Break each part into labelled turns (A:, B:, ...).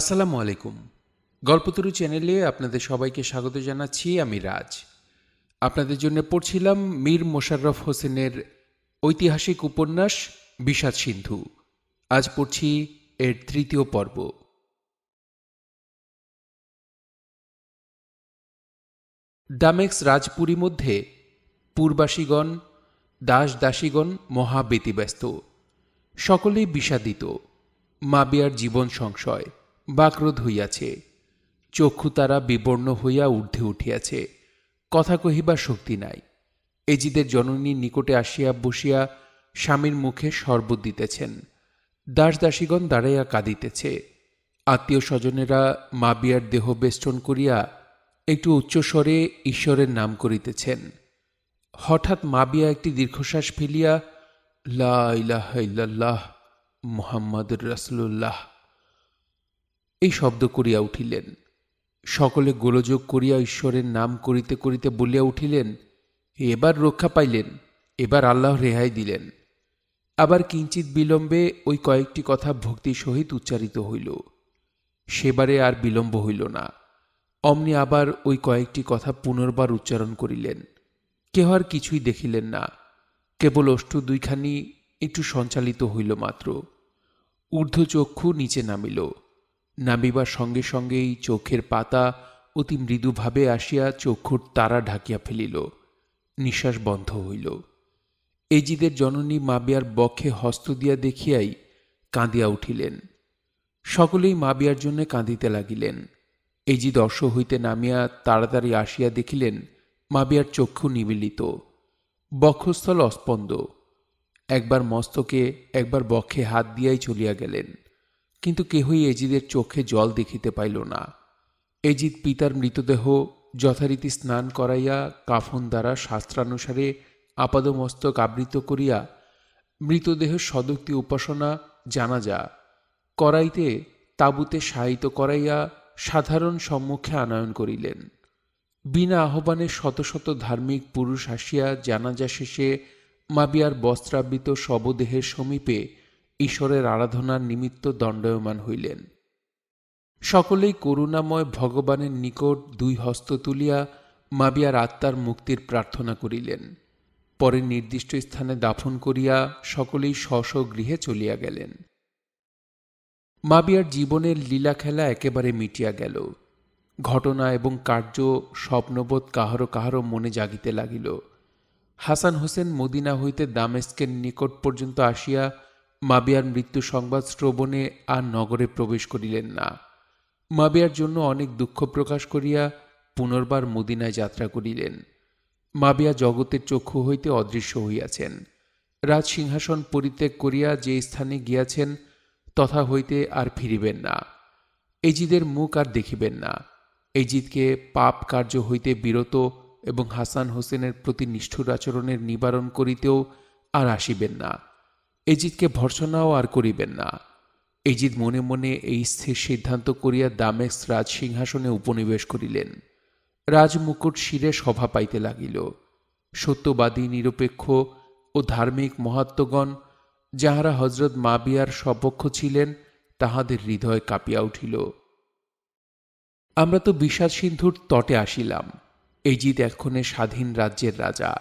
A: আসসালামু আলাইকুম গল্পতরু চ্যানেলে আপনাদের সবাইকে স্বাগত জানাচ্ছি আমি রাজ আপনাদের জন্য পড়ছিলাম মীর মোশাররফ হোসেনের ঐতিহাসিক উপন্যাস বিষাদ সিন্ধু আজ পড়ছি এর তৃতীয় পর্ব ডামেক্স রাজপুরী মধ্যে পূর্বাসীগণ দাস দাসীগণ মহাব্যতিব্যস্ত সকলেই বিষাদিত মাবিয়ার জীবন সংশয় বাক্রোধ হইয়াছে চক্ষু তারা বিবর্ণ হইয়া ঊর্ধ্বে উঠিয়াছে কথা কহিবার শক্তি নাই এজিদের জননী নিকটে আসিয়া বসিয়া স্বামীর মুখে শরবত দিতেছেন দাসদাসীগণ দাঁড়াইয়া কাঁদিতেছে আত্মীয় স্বজনেরা মাবিয়ার দেহ বেষ্টন করিয়া একটু উচ্চস্বরে ঈশ্বরের নাম করিতেছেন হঠাৎ মাবিয়া একটি দীর্ঘশ্বাস ফেলিয়া লা ইলাহ ইল্লাল্লাহ মোহাম্মদ রাসুল্লাহ এই শব্দ করিয়া উঠিলেন সকলে গোলযোগ করিয়া ঈশ্বরের নাম করিতে করিতে বলিয়া উঠিলেন এবার রক্ষা পাইলেন এবার আল্লাহ রেহাই দিলেন আবার কিঞ্চিত বিলম্বে ওই কয়েকটি কথা ভক্তি সহিত উচ্চারিত হইল সেবারে আর বিলম্ব হইল না অমনি আবার ওই কয়েকটি কথা পুনর্বার উচ্চারণ করিলেন কেহ আর কিছুই দেখিলেন না কেবল অষ্ট দুইখানি একটু সঞ্চালিত হইল মাত্র ঊর্ধ্বচক্ষু নিচে নামিল নামিবার সঙ্গে সঙ্গেই চোখের পাতা অতি মৃদুভাবে আসিয়া চক্ষুর তারা ঢাকিয়া ফেলিল নিঃশ্বাস বন্ধ হইল এজিদের জননী মাবিয়ার বক্ষে হস্ত দিয়া দেখিয়াই কাঁদিয়া উঠিলেন সকলেই মাবিয়ার জন্য কাঁদিতে লাগিলেন এজিদ দর্শ হইতে নামিয়া তাড়াতাড়ি আসিয়া দেখিলেন মাবিয়ার চক্ষু নিমিলিত বক্ষস্থল অস্পন্দ একবার মস্তকে একবার বক্ষে হাত দিয়াই চলিয়া গেলেন কিন্তু কেহই এজিদের চোখে জল দেখিতে পাইল না এজিদ পিতার মৃতদেহ যথারীতি স্নান করাইয়া কাফন দ্বারা শাস্ত্রানুসারে আপাদমস্তক আবৃত করিয়া মৃতদেহের সদক্তি উপাসনা জানা যা করাইতে তাবুতে সাহিত করাইয়া সাধারণ সম্মুখে আনয়ন করিলেন বিনা আহ্বানে শত শত ধার্মিক পুরুষ আসিয়া জানাজা শেষে মাবিয়ার বস্ত্রাবৃত শবদেহের সমীপে ঈশ্বরের আরাধনার নিমিত্ত দণ্ডয়মান হইলেন সকলেই করুণাময় ভগবানের নিকট দুই হস্ত তুলিয়া মাবিয়ার আত্মার মুক্তির প্রার্থনা করিলেন পরে নির্দিষ্ট স্থানে দাফন করিয়া সকলেই স্ব গৃহে চলিয়া গেলেন মাবিয়ার জীবনের লীলা খেলা একেবারে মিটিয়া গেল ঘটনা এবং কার্য স্বপ্নবোধ কাহারো কাহারো মনে জাগিতে লাগিল হাসান হোসেন মদিনা হইতে দামেস্কের নিকট পর্যন্ত আসিয়া মাবিয়ার মৃত্যু সংবাদ শ্রবণে আর নগরে প্রবেশ করিলেন না মাবিয়ার জন্য অনেক দুঃখ প্রকাশ করিয়া পুনর্বার মদিনায় যাত্রা করিলেন মাবিয়া জগতের চক্ষু হইতে অদৃশ্য হইয়াছেন রাজ সিংহাসন পরিত্যাগ করিয়া যে স্থানে গিয়াছেন তথা হইতে আর ফিরিবেন না এজিদের মুখ আর দেখিবেন না এজিদকে পাপ কার্য হইতে বিরত এবং হাসান হোসেনের প্রতি নিষ্ঠুর আচরণের নিবারণ করিতেও আর আসিবেন না এজিদকে ভর্সনাও আর করিবেন না এজিদ মনে মনে এই স্থির সিদ্ধান্ত করিয়া দামেক্স রাজ সিংহাসনে উপনিবেশ করিলেন রাজমুকুট শিরে সভা পাইতে লাগিল সত্যবাদী নিরপেক্ষ ও ধার্মিক মহাত্মগণ যাহারা হজরত মাবিয়ার সপক্ষ ছিলেন তাহাদের হৃদয় কাঁপিয়া উঠিল আমরা তো বিষাদ সিন্ধুর তটে আসিলাম এজিদ এক্ষণে স্বাধীন রাজ্যের রাজা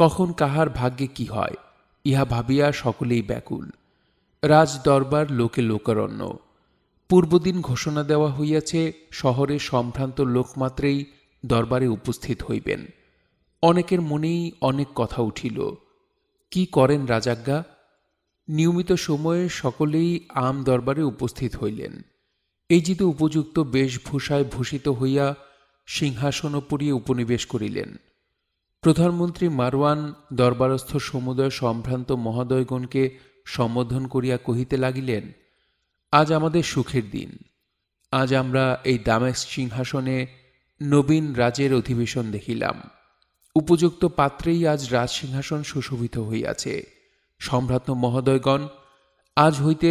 A: কখন কাহার ভাগ্যে কি হয় ইহা ভাবিয়া সকলেই ব্যাকুল রাজ দরবার লোকে লোকারণ্য পূর্বদিন ঘোষণা দেওয়া হইয়াছে শহরে সম্ভ্রান্ত লোকমাত্রেই দরবারে উপস্থিত হইবেন অনেকের মনেই অনেক কথা উঠিল কি করেন রাজাজ্ঞা নিয়মিত সময়ে সকলেই আম দরবারে উপস্থিত হইলেন এই উপযুক্ত বেশভূষায় ভূষিত হইয়া সিংহাসনপুরী উপনিবেশ করিলেন প্রধানমন্ত্রী মারওয়ান দরবারস্থ সমুদয় সম্ভ্রান্ত মহোদয়গণকে সম্বোধন করিয়া কহিতে লাগিলেন আজ আমাদের সুখের দিন আজ আমরা এই দামেস সিংহাসনে নবীন রাজের অধিবেশন দেখিলাম উপযুক্ত পাত্রেই আজ রাজ সিংহাসন সুশোভিত হইয়াছে সম্ভ্রান্ত মহোদয়গণ আজ হইতে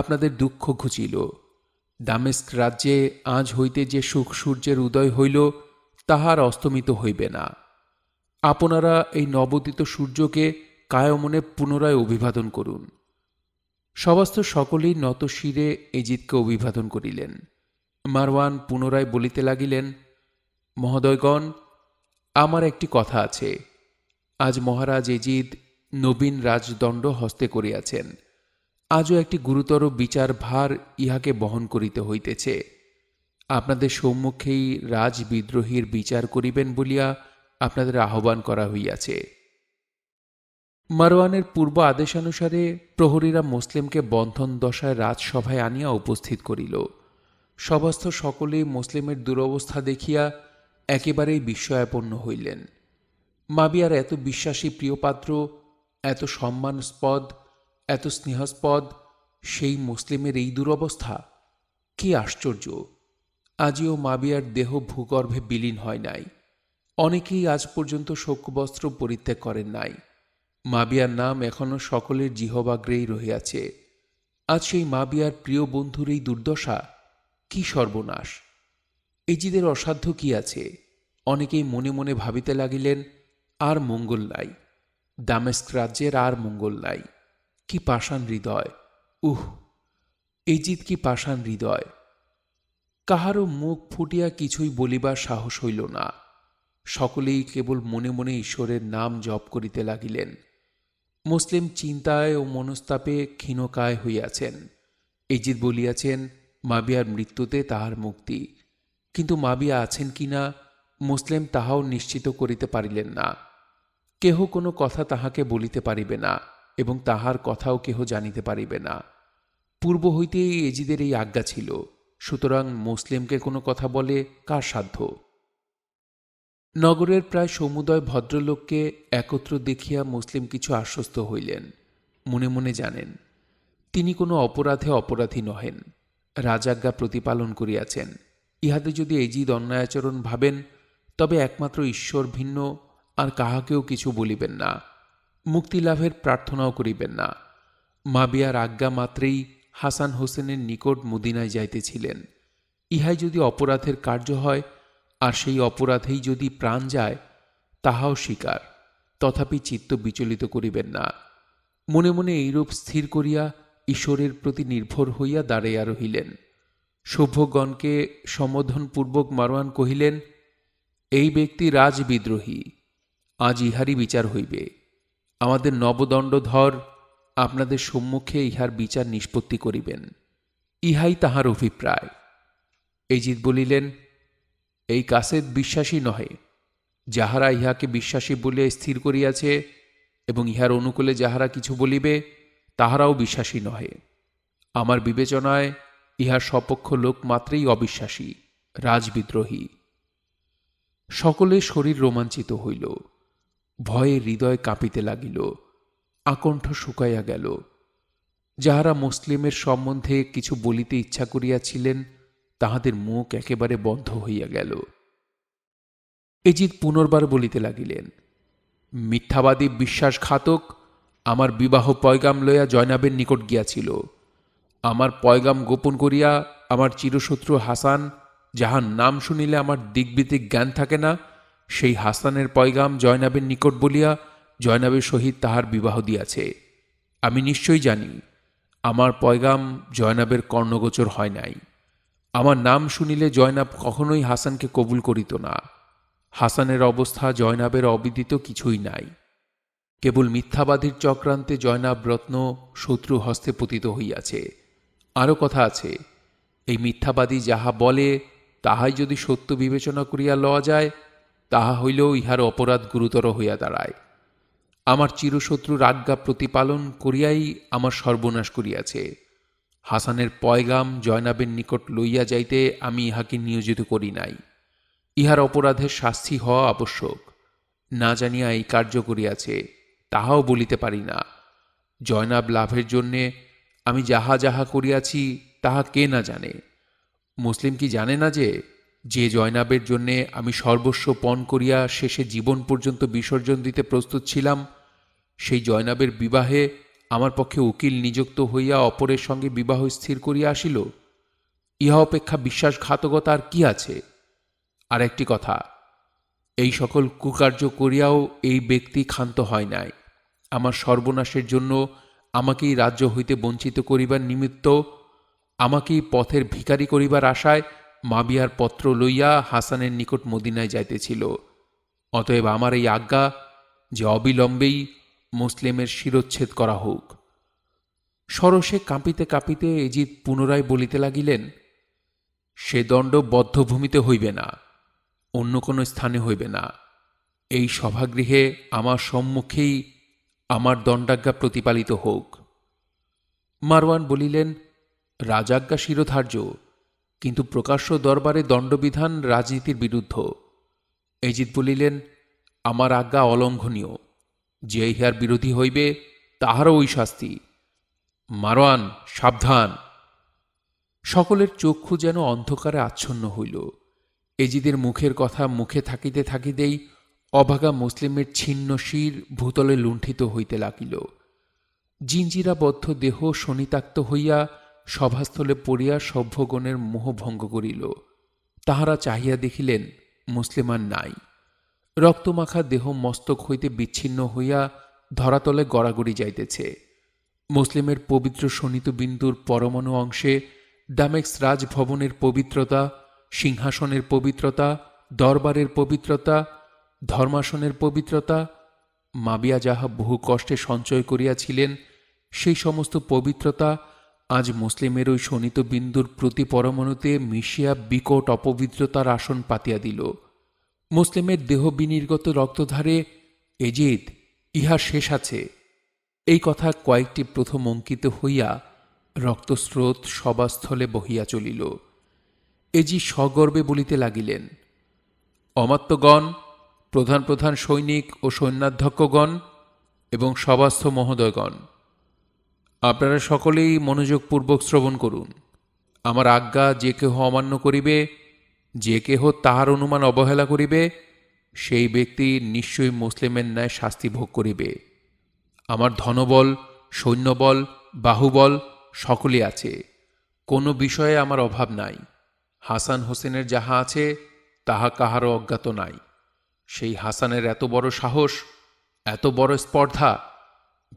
A: আপনাদের দুঃখ ঘুচিল দামেস্ক রাজ্যে আজ হইতে যে সুখ সূর্যের উদয় হইল তাহার অস্তমিত হইবে না আপনারা এই নবোদিত সূর্যকে কায়মনে পুনরায় অভিবাদন করুন সবাস্ত সকলেই নত শিরে এজিৎকে অভিবাদন করিলেন মারওয়ান পুনরায় বলিতে লাগিলেন মহোদয়গণ আমার একটি কথা আছে আজ মহারাজ এজিৎ নবীন রাজদণ্ড হস্তে করিয়াছেন আজও একটি গুরুতর বিচার ভার ইহাকে বহন করিতে হইতেছে আপনাদের সম্মুখেই রাজবিদ্রোহীর বিচার করিবেন বলিয়া আপনাদের আহ্বান করা হইয়াছে মারওয়ানের পূর্ব আদেশানুসারে প্রহরীরা মুসলিমকে বন্ধন দশায় রাজসভায় আনিয়া উপস্থিত করিল সভাস্থ সকলে মুসলিমের দুরবস্থা দেখিয়া একেবারেই বিস্ময়াপন্ন হইলেন মাবিয়ার এত বিশ্বাসী প্রিয়পাত্র এত সম্মানস্পদ এত স্নেহস্পদ সেই মুসলিমের এই দুরবস্থা কি আশ্চর্য আজিও মাবিয়ার দেহ ভূগর্ভে বিলীন হয় নাই অনেকেই আজ পর্যন্ত শোকবস্ত্র পরিত্যাগ করেন নাই মাবিয়ার নাম এখনও সকলের জিহবাগ্রেই রহিয়াছে আজ সেই মাবিয়ার প্রিয় বন্ধুর এই দুর্দশা কি সর্বনাশ এজিদের অসাধ্য কি আছে অনেকেই মনে মনে ভাবিতে লাগিলেন আর মঙ্গল নাই দামেস্ক রাজ্যের আর মঙ্গল নাই কি পাষাণ হৃদয় উহ এজিদ কি পাষাণ হৃদয় কাহারও মুখ ফুটিয়া কিছুই বলিবার সাহস হইল না সকলেই কেবল মনে মনে ঈশ্বরের নাম জপ করিতে লাগিলেন মুসলিম চিন্তায় ও মনস্তাপে ক্ষীণকায় হইয়াছেন এজিদ বলিয়াছেন মাবিয়ার মৃত্যুতে তাহার মুক্তি কিন্তু মাবিয়া আছেন কি না মুসলিম তাহাও নিশ্চিত করিতে পারিলেন না কেহ কোনো কথা তাহাকে বলিতে পারিবে না এবং তাহার কথাও কেহ জানিতে পারিবে না পূর্ব হইতেই এজিদের এই আজ্ঞা ছিল সুতরাং মুসলিমকে কোনো কথা বলে কার সাধ্য নগরের প্রায় সমুদয় ভদ্রলোককে একত্র দেখিয়া মুসলিম কিছু আশ্বস্ত হইলেন মনে মনে জানেন তিনি কোনো অপরাধে অপরাধী নহেন রাজাজ্ঞা প্রতিপালন করিয়াছেন ইহাতে যদি এই জিদ অন্যায়াচরণ ভাবেন তবে একমাত্র ঈশ্বর ভিন্ন আর কাহাকেও কিছু বলিবেন না মুক্তি লাভের প্রার্থনাও করিবেন না মাবিয়ার আজ্ঞা মাত্রেই হাসান হোসেনের নিকট মদিনায় যাইতেছিলেন ইহাই যদি অপরাধের কার্য হয় আর সেই অপরাধেই যদি প্রাণ যায় তাহাও স্বীকার তথাপি চিত্ত বিচলিত করিবেন না মনে মনে এইরূপ স্থির করিয়া ঈশ্বরের প্রতি নির্ভর হইয়া দাঁড়াইয়া রহিলেন সভ্যগণকে সম্বোধনপূর্বক মারওয়ান কহিলেন এই ব্যক্তি রাজবিদ্রোহী আজ ইহারই বিচার হইবে আমাদের নবদণ্ডধর আপনাদের সম্মুখে ইহার বিচার নিষ্পত্তি করিবেন ইহাই তাহার অভিপ্রায় এজিৎ বলিলেন এই কাসেদ বিশ্বাসী নহে যাহারা ইহাকে বিশ্বাসী বলিয়া স্থির করিয়াছে এবং ইহার অনুকূলে যাহারা কিছু বলিবে তাহারাও বিশ্বাসী নহে আমার বিবেচনায় ইহার সপক্ষ লোক মাত্রেই অবিশ্বাসী রাজবিদ্রোহী সকলে শরীর রোমাঞ্চিত হইল ভয়ে হৃদয় কাঁপিতে লাগিল আকণ্ঠ শুকাইয়া গেল যাহারা মুসলিমের সম্বন্ধে কিছু বলিতে ইচ্ছা করিয়াছিলেন তাহাদের মুখ একেবারে বন্ধ হইয়া গেল এজিৎ পুনর্বার বলিতে লাগিলেন মিথ্যাবাদী বিশ্বাসঘাতক আমার বিবাহ পয়গাম লইয়া জয়নাবের নিকট গিয়াছিল আমার পয়গাম গোপন করিয়া আমার চিরশত্রু হাসান যাহার নাম শুনিলে আমার দিগ্বিদিক জ্ঞান থাকে না সেই হাসানের পয়গাম জয়নাবের নিকট বলিয়া জয়নাবের সহিত তাহার বিবাহ দিয়াছে আমি নিশ্চয়ই জানি আমার পয়গাম জয়নাবের কর্ণগোচর হয় নাই আমার নাম শুনিলে জয়নাব কখনোই হাসানকে কবুল করিত না হাসানের অবস্থা জয়নাবের অবিদিত কিছুই নাই কেবল মিথ্যাবাদীর চক্রান্তে জয়নাব রত্ন শত্রু হস্তে পতিত হইয়াছে আরও কথা আছে এই মিথ্যাবাদী যাহা বলে তাহাই যদি সত্য বিবেচনা করিয়া লওয়া যায় তাহা হইলেও ইহার অপরাধ গুরুতর হইয়া দাঁড়ায় আমার চিরশত্রুর আজ্ঞা প্রতিপালন করিয়াই আমার সর্বনাশ করিয়াছে হাসানের পয়গাম জয়নাবের নিকট লইয়া যাইতে আমি ইহাকে নিয়োজিত করি নাই ইহার অপরাধের শাস্তি হওয়া আবশ্যক না জানিয়া এই কার্য করিয়াছে তাহাও বলিতে পারি না জয়নাব লাভের জন্যে আমি যাহা যাহা করিয়াছি তাহা কে না জানে মুসলিম কি জানে না যে যে জয়নাবের জন্যে আমি সর্বস্ব পণ করিয়া শেষে জীবন পর্যন্ত বিসর্জন দিতে প্রস্তুত ছিলাম সেই জয়নাবের বিবাহে আমার পক্ষে উকিল নিযুক্ত হইয়া অপরের সঙ্গে বিবাহ স্থির করিয়া আসিল ইহা অপেক্ষা বিশ্বাসঘাতকতা আর কি আছে আর একটি কথা এই সকল কুকার্য করিয়াও এই ব্যক্তি ক্ষান্ত হয় নাই আমার সর্বনাশের জন্য আমাকেই রাজ্য হইতে বঞ্চিত করিবার নিমিত্ত আমাকেই পথের ভিকারি করিবার আশায় মাবিয়ার পত্র লইয়া হাসানের নিকট মদিনায় যাইতেছিল অতএব আমার এই আজ্ঞা যে অবিলম্বেই মুসলিমের শিরোচ্ছেদ করা হোক সরসে কাঁপিতে কাঁপিতে এজিৎ পুনরায় বলিতে লাগিলেন সে দণ্ড বদ্ধভূমিতে হইবে না অন্য কোনো স্থানে হইবে না এই সভাগৃহে আমার সম্মুখেই আমার দণ্ডাজ্ঞা প্রতিপালিত হোক মারওয়ান বলিলেন রাজাজ্ঞা শিরোধার্য কিন্তু প্রকাশ্য দরবারে দণ্ডবিধান রাজনীতির বিরুদ্ধ এজিৎ বলিলেন আমার আজ্ঞা অলঙ্ঘনীয় যে ইহার বিরোধী হইবে তাহারও ওই শাস্তি মারোয়ান সাবধান সকলের চক্ষু যেন অন্ধকারে আচ্ছন্ন হইল এজিদের মুখের কথা মুখে থাকিতে থাকিতেই অভাগা মুসলিমের ছিন্ন শির ভূতলে লুণ্ঠিত হইতে লাগিল জিঞ্জিরাবদ্ধ দেহ শনিতাক্ত হইয়া সভাস্থলে পড়িয়া সভ্যগণের মোহভঙ্গ করিল তাহারা চাহিয়া দেখিলেন মুসলিমান নাই রক্তমাখা দেহ মস্তক হইতে বিচ্ছিন্ন হইয়া ধরাতলে গড়াগড়ি যাইতেছে মুসলিমের পবিত্র শোণিত বিন্দুর পরমাণু অংশে ডামেক্স রাজভবনের পবিত্রতা সিংহাসনের পবিত্রতা দরবারের পবিত্রতা ধর্মাসনের পবিত্রতা মাবিয়া যাহা বহু কষ্টে সঞ্চয় করিয়াছিলেন সেই সমস্ত পবিত্রতা আজ মুসলিমের ওই শোণিত বিন্দুর প্রতি পরমাণুতে মিশিয়া বিকট অপবিত্রতার আসন পাতিয়া দিল মুসলিমের দেহ বিনির্গত রক্তধারে এজিদ ইহা শেষ আছে এই কথা কয়েকটি প্রথম অঙ্কিত হইয়া রক্তস্রোত সবাস্থলে বহিয়া চলিল এজি সগর্বে বলিতে লাগিলেন অমাত্যগণ প্রধান প্রধান সৈনিক ও সৈন্যাধ্যক্ষগণ এবং সবাস্থ মহোদয়গণ আপনারা সকলেই মনোযোগপূর্বক শ্রবণ করুন আমার আজ্ঞা যে কেহ অমান্য করিবে যে কেহ তাহার অনুমান অবহেলা করিবে সেই ব্যক্তি নিশ্চয়ই মুসলিমের ন্যায় শাস্তি ভোগ করিবে আমার ধনবল সৈন্যবল বাহুবল সকলে আছে কোনো বিষয়ে আমার অভাব নাই হাসান হোসেনের যাহা আছে তাহা কাহারও অজ্ঞাত নাই সেই হাসানের এত বড় সাহস এত বড় স্পর্ধা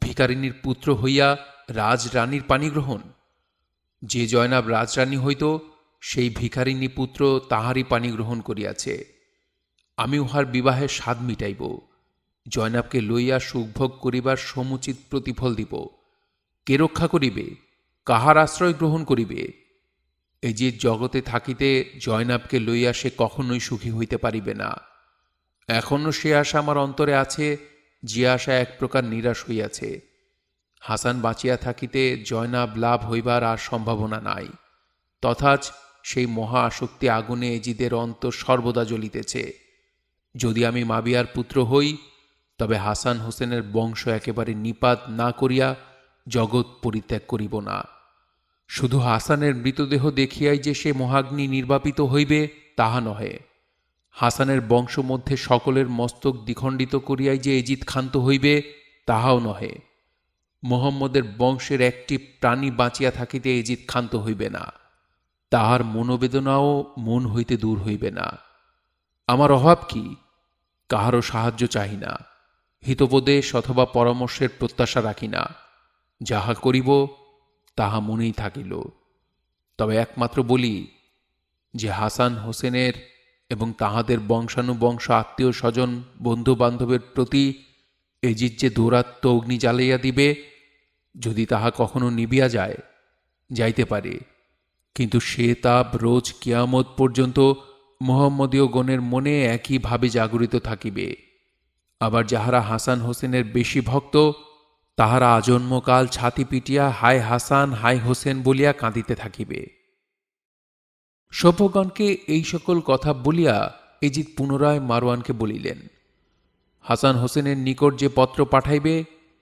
A: ভিকারিনীর পুত্র হইয়া রাজরানীর পানিগ্রহণ যে জয়নাব রাজরানী হইত সেই ভিখারিণী পুত্র তাহারই পানি গ্রহণ করিয়াছে আমি উহার বিবাহে স্বাদ মিটাইব জয়নাবকে লইয়া সুখভোগ করিবার সমুচিত প্রতিফল দিব কে রক্ষা করিবে কাহার আশ্রয় গ্রহণ করিবে এই যে জগতে থাকিতে জয়নাবকে লইয়া সে কখনোই সুখী হইতে পারিবে না এখনও সে আশা আমার অন্তরে আছে যে আশা এক প্রকার নিরাশ হইয়াছে হাসান বাঁচিয়া থাকিতে জয়নাব লাভ হইবার আর সম্ভাবনা নাই তথাচ সেই মহাশক্তি আগুনে এজিদের অন্তর সর্বদা জ্বলিতেছে যদি আমি মাবিয়ার পুত্র হই তবে হাসান হোসেনের বংশ একেবারে নিপাত না করিয়া জগৎ পরিত্যাগ করিব না শুধু হাসানের মৃতদেহ দেখিয়াই যে সে মহাগ্নি নির্বাপিত হইবে তাহা নহে হাসানের বংশ মধ্যে সকলের মস্তক দ্বিখণ্ডিত করিয়াই যে এজিত ক্ষান্ত হইবে তাহাও নহে মোহাম্মদের বংশের একটি প্রাণী বাঁচিয়া থাকিতে এজিত ক্ষান্ত হইবে না তাহার মনোবেদনাও মন হইতে দূর হইবে না আমার অভাব কি কাহারও সাহায্য চাহি না হিতোপদেশ অথবা পরামর্শের প্রত্যাশা রাখি না যাহা করিব তাহা মনেই থাকিল তবে একমাত্র বলি যে হাসান হোসেনের এবং তাহাদের বংশানুবংশ আত্মীয় স্বজন বন্ধু বান্ধবের প্রতি এজির যে দৌরাত্ম অগ্নি জ্বালাইয়া দিবে যদি তাহা কখনো নিবিয়া যায় যাইতে পারে কিন্তু সে তাপ রোজ কিয়ামত পর্যন্ত মোহাম্মদীয় গণের মনে একইভাবে জাগরিত থাকিবে আবার যাহারা হাসান হোসেনের বেশি ভক্ত তাহারা আজন্মকাল ছাতি পিটিয়া হায় হাসান হায় হোসেন বলিয়া কাঁদিতে থাকিবে সভ্যগণকে এই সকল কথা বলিয়া এজিৎ পুনরায় মারওয়ানকে বলিলেন হাসান হোসেনের নিকট যে পত্র পাঠাইবে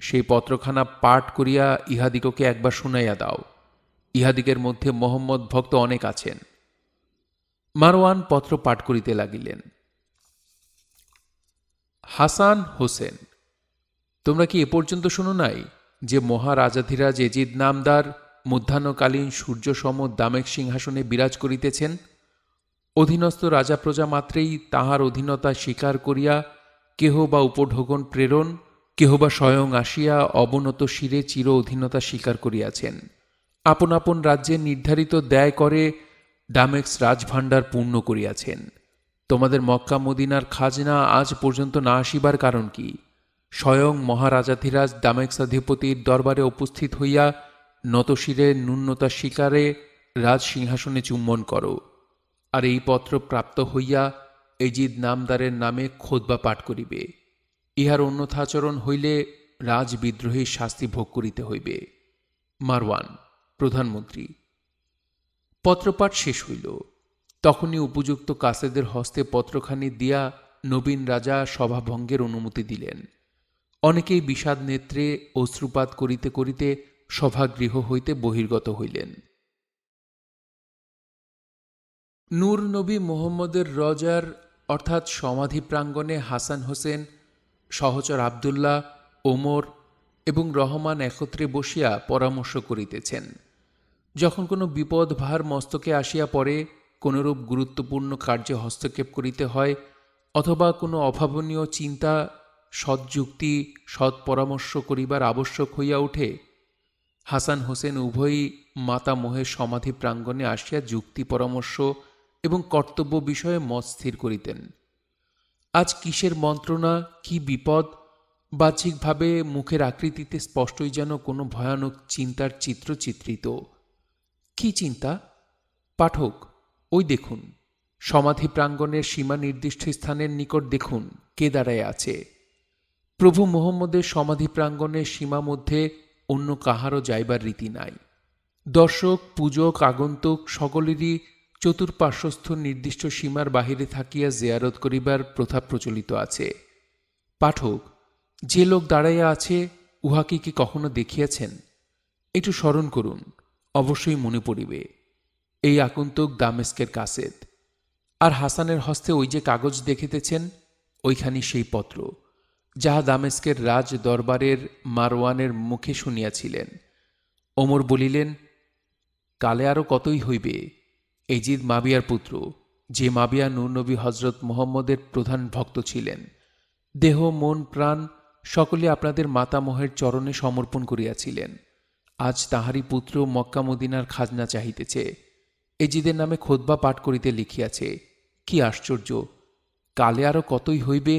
A: সেই পত্রখানা পাঠ করিয়া ইহাদিগকে একবার শুনাইয়া দাও ইহাদিগের মধ্যে মোহাম্মদ ভক্ত অনেক আছেন মারওয়ান পত্র পাঠ করিতে লাগিলেন হাসান হোসেন তোমরা কি এ পর্যন্ত শুনো নাই যে মহারাজাধিরাজ এজিদ নামদার মধ্যাহ্নকালীন সূর্যসম দামেক সিংহাসনে বিরাজ করিতেছেন অধীনস্থ রাজা প্রজা মাত্রেই তাহার অধীনতা স্বীকার করিয়া কেহ বা উপঢোকন প্রেরণ কেহ বা স্বয়ং আসিয়া অবনত শিরে চির অধীনতা স্বীকার করিয়াছেন আপন আপন রাজ্যে নির্ধারিত দেয় করে ডামেক্স রাজভাণ্ডার পূর্ণ করিয়াছেন তোমাদের মক্কা মদিনার খাজনা আজ পর্যন্ত না আসিবার কারণ কি স্বয়ং মহারাজাধিরাজ অধিপতির দরবারে উপস্থিত হইয়া নতশিরে ন্যূনতা শিকারে রাজ সিংহাসনে চুম্বন করো আর এই পত্র প্রাপ্ত হইয়া এজিদ নামদারের নামে খোদবা পাঠ করিবে ইহার অন্যথাচরণ হইলে রাজবিদ্রোহী শাস্তি ভোগ করিতে হইবে মারওয়ান প্রধানমন্ত্রী পত্রপাঠ শেষ হইল তখনই উপযুক্ত কাসেদের হস্তে পত্রখানি দিয়া নবীন রাজা সভাভঙ্গের অনুমতি দিলেন অনেকেই বিষাদ নেত্রে অশ্রুপাত করিতে করিতে সভাগৃহ হইতে বহির্গত হইলেন নূর নবী মোহাম্মদের রজার অর্থাৎ সমাধি প্রাঙ্গণে হাসান হোসেন সহচর আবদুল্লাহ ওমর এবং রহমান একত্রে বসিয়া পরামর্শ করিতেছেন যখন কোনো বিপদ ভার মস্তকে আসিয়া পড়ে কোনরূপ গুরুত্বপূর্ণ কার্যে হস্তক্ষেপ করিতে হয় অথবা কোনো অভাবনীয় চিন্তা সৎযুক্তি সৎ পরামর্শ করিবার আবশ্যক হইয়া ওঠে হাসান হোসেন উভয়ই মাতা মোহের সমাধি প্রাঙ্গণে আসিয়া যুক্তি পরামর্শ এবং কর্তব্য বিষয়ে মত স্থির করিতেন আজ কিসের মন্ত্রণা কি বিপদ বাহ্যিকভাবে মুখের আকৃতিতে স্পষ্টই যেন কোনো ভয়ানক চিন্তার চিত্র চিত্রিত কি চিন্তা পাঠক ওই দেখুন সমাধি প্রাঙ্গণের সীমা নির্দিষ্ট স্থানের নিকট দেখুন কে দাঁড়ায় আছে প্রভু মোহাম্মদের সমাধি প্রাঙ্গণের সীমা মধ্যে অন্য কাহারও যাইবার রীতি নাই দর্শক পূজক আগন্তুক সকলেরই চতুর্পার্শ্বস্থ নির্দিষ্ট সীমার বাহিরে থাকিয়া জেয়ারত করিবার প্রথা প্রচলিত আছে পাঠক যে লোক দাঁড়াইয়া আছে উহাকে কি কখনো দেখিয়াছেন একটু স্মরণ করুন অবশ্যই মনে পড়িবে এই আগন্তুক দামেস্কের কাসেদ আর হাসানের হস্তে ওই যে কাগজ দেখিতেছেন ওইখানি সেই পত্র যাহা দামেস্কের রাজ দরবারের মারওয়ানের মুখে শুনিয়াছিলেন ওমর বলিলেন কালে আরও কতই হইবে এজিদ মাবিয়ার পুত্র যে মাবিয়া নূরনবী হজরত মোহাম্মদের প্রধান ভক্ত ছিলেন দেহ মন প্রাণ সকলে আপনাদের মাতামহের চরণে সমর্পণ করিয়াছিলেন আজ তাহারি পুত্র মক্কা মদিনার খাজনা চাহিতেছে এজিদের নামে খোদবা পাঠ করিতে লিখিয়াছে কি আশ্চর্য কালে আরও কতই হইবে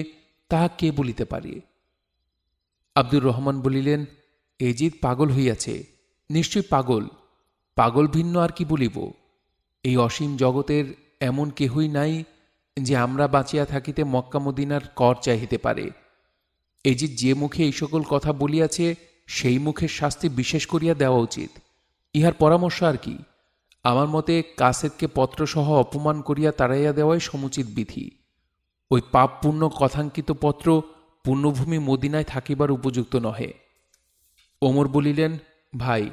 A: তাহা কে বলিতে পারে আব্দুর রহমান বলিলেন এজিদ পাগল হইয়াছে নিশ্চয় পাগল পাগল ভিন্ন আর কি বলিব এই অসীম জগতের এমন কেহই নাই যে আমরা বাঁচিয়া থাকিতে মক্কা মদিনার কর চাহিতে পারে এজিদ যে মুখে এই সকল কথা বলিয়াছে সেই মুখের শাস্তি বিশেষ করিয়া দেওয়া উচিত ইহার পরামর্শ আর কি আমার মতে কাসেদকে পত্রসহ অপমান করিয়া তাড়াইয়া দেওয়াই সমুচিত বিধি ওই পাপপূর্ণ কথাঙ্কিত পত্র পূর্ণভূমি মদিনায় থাকিবার উপযুক্ত নহে ওমর বলিলেন ভাই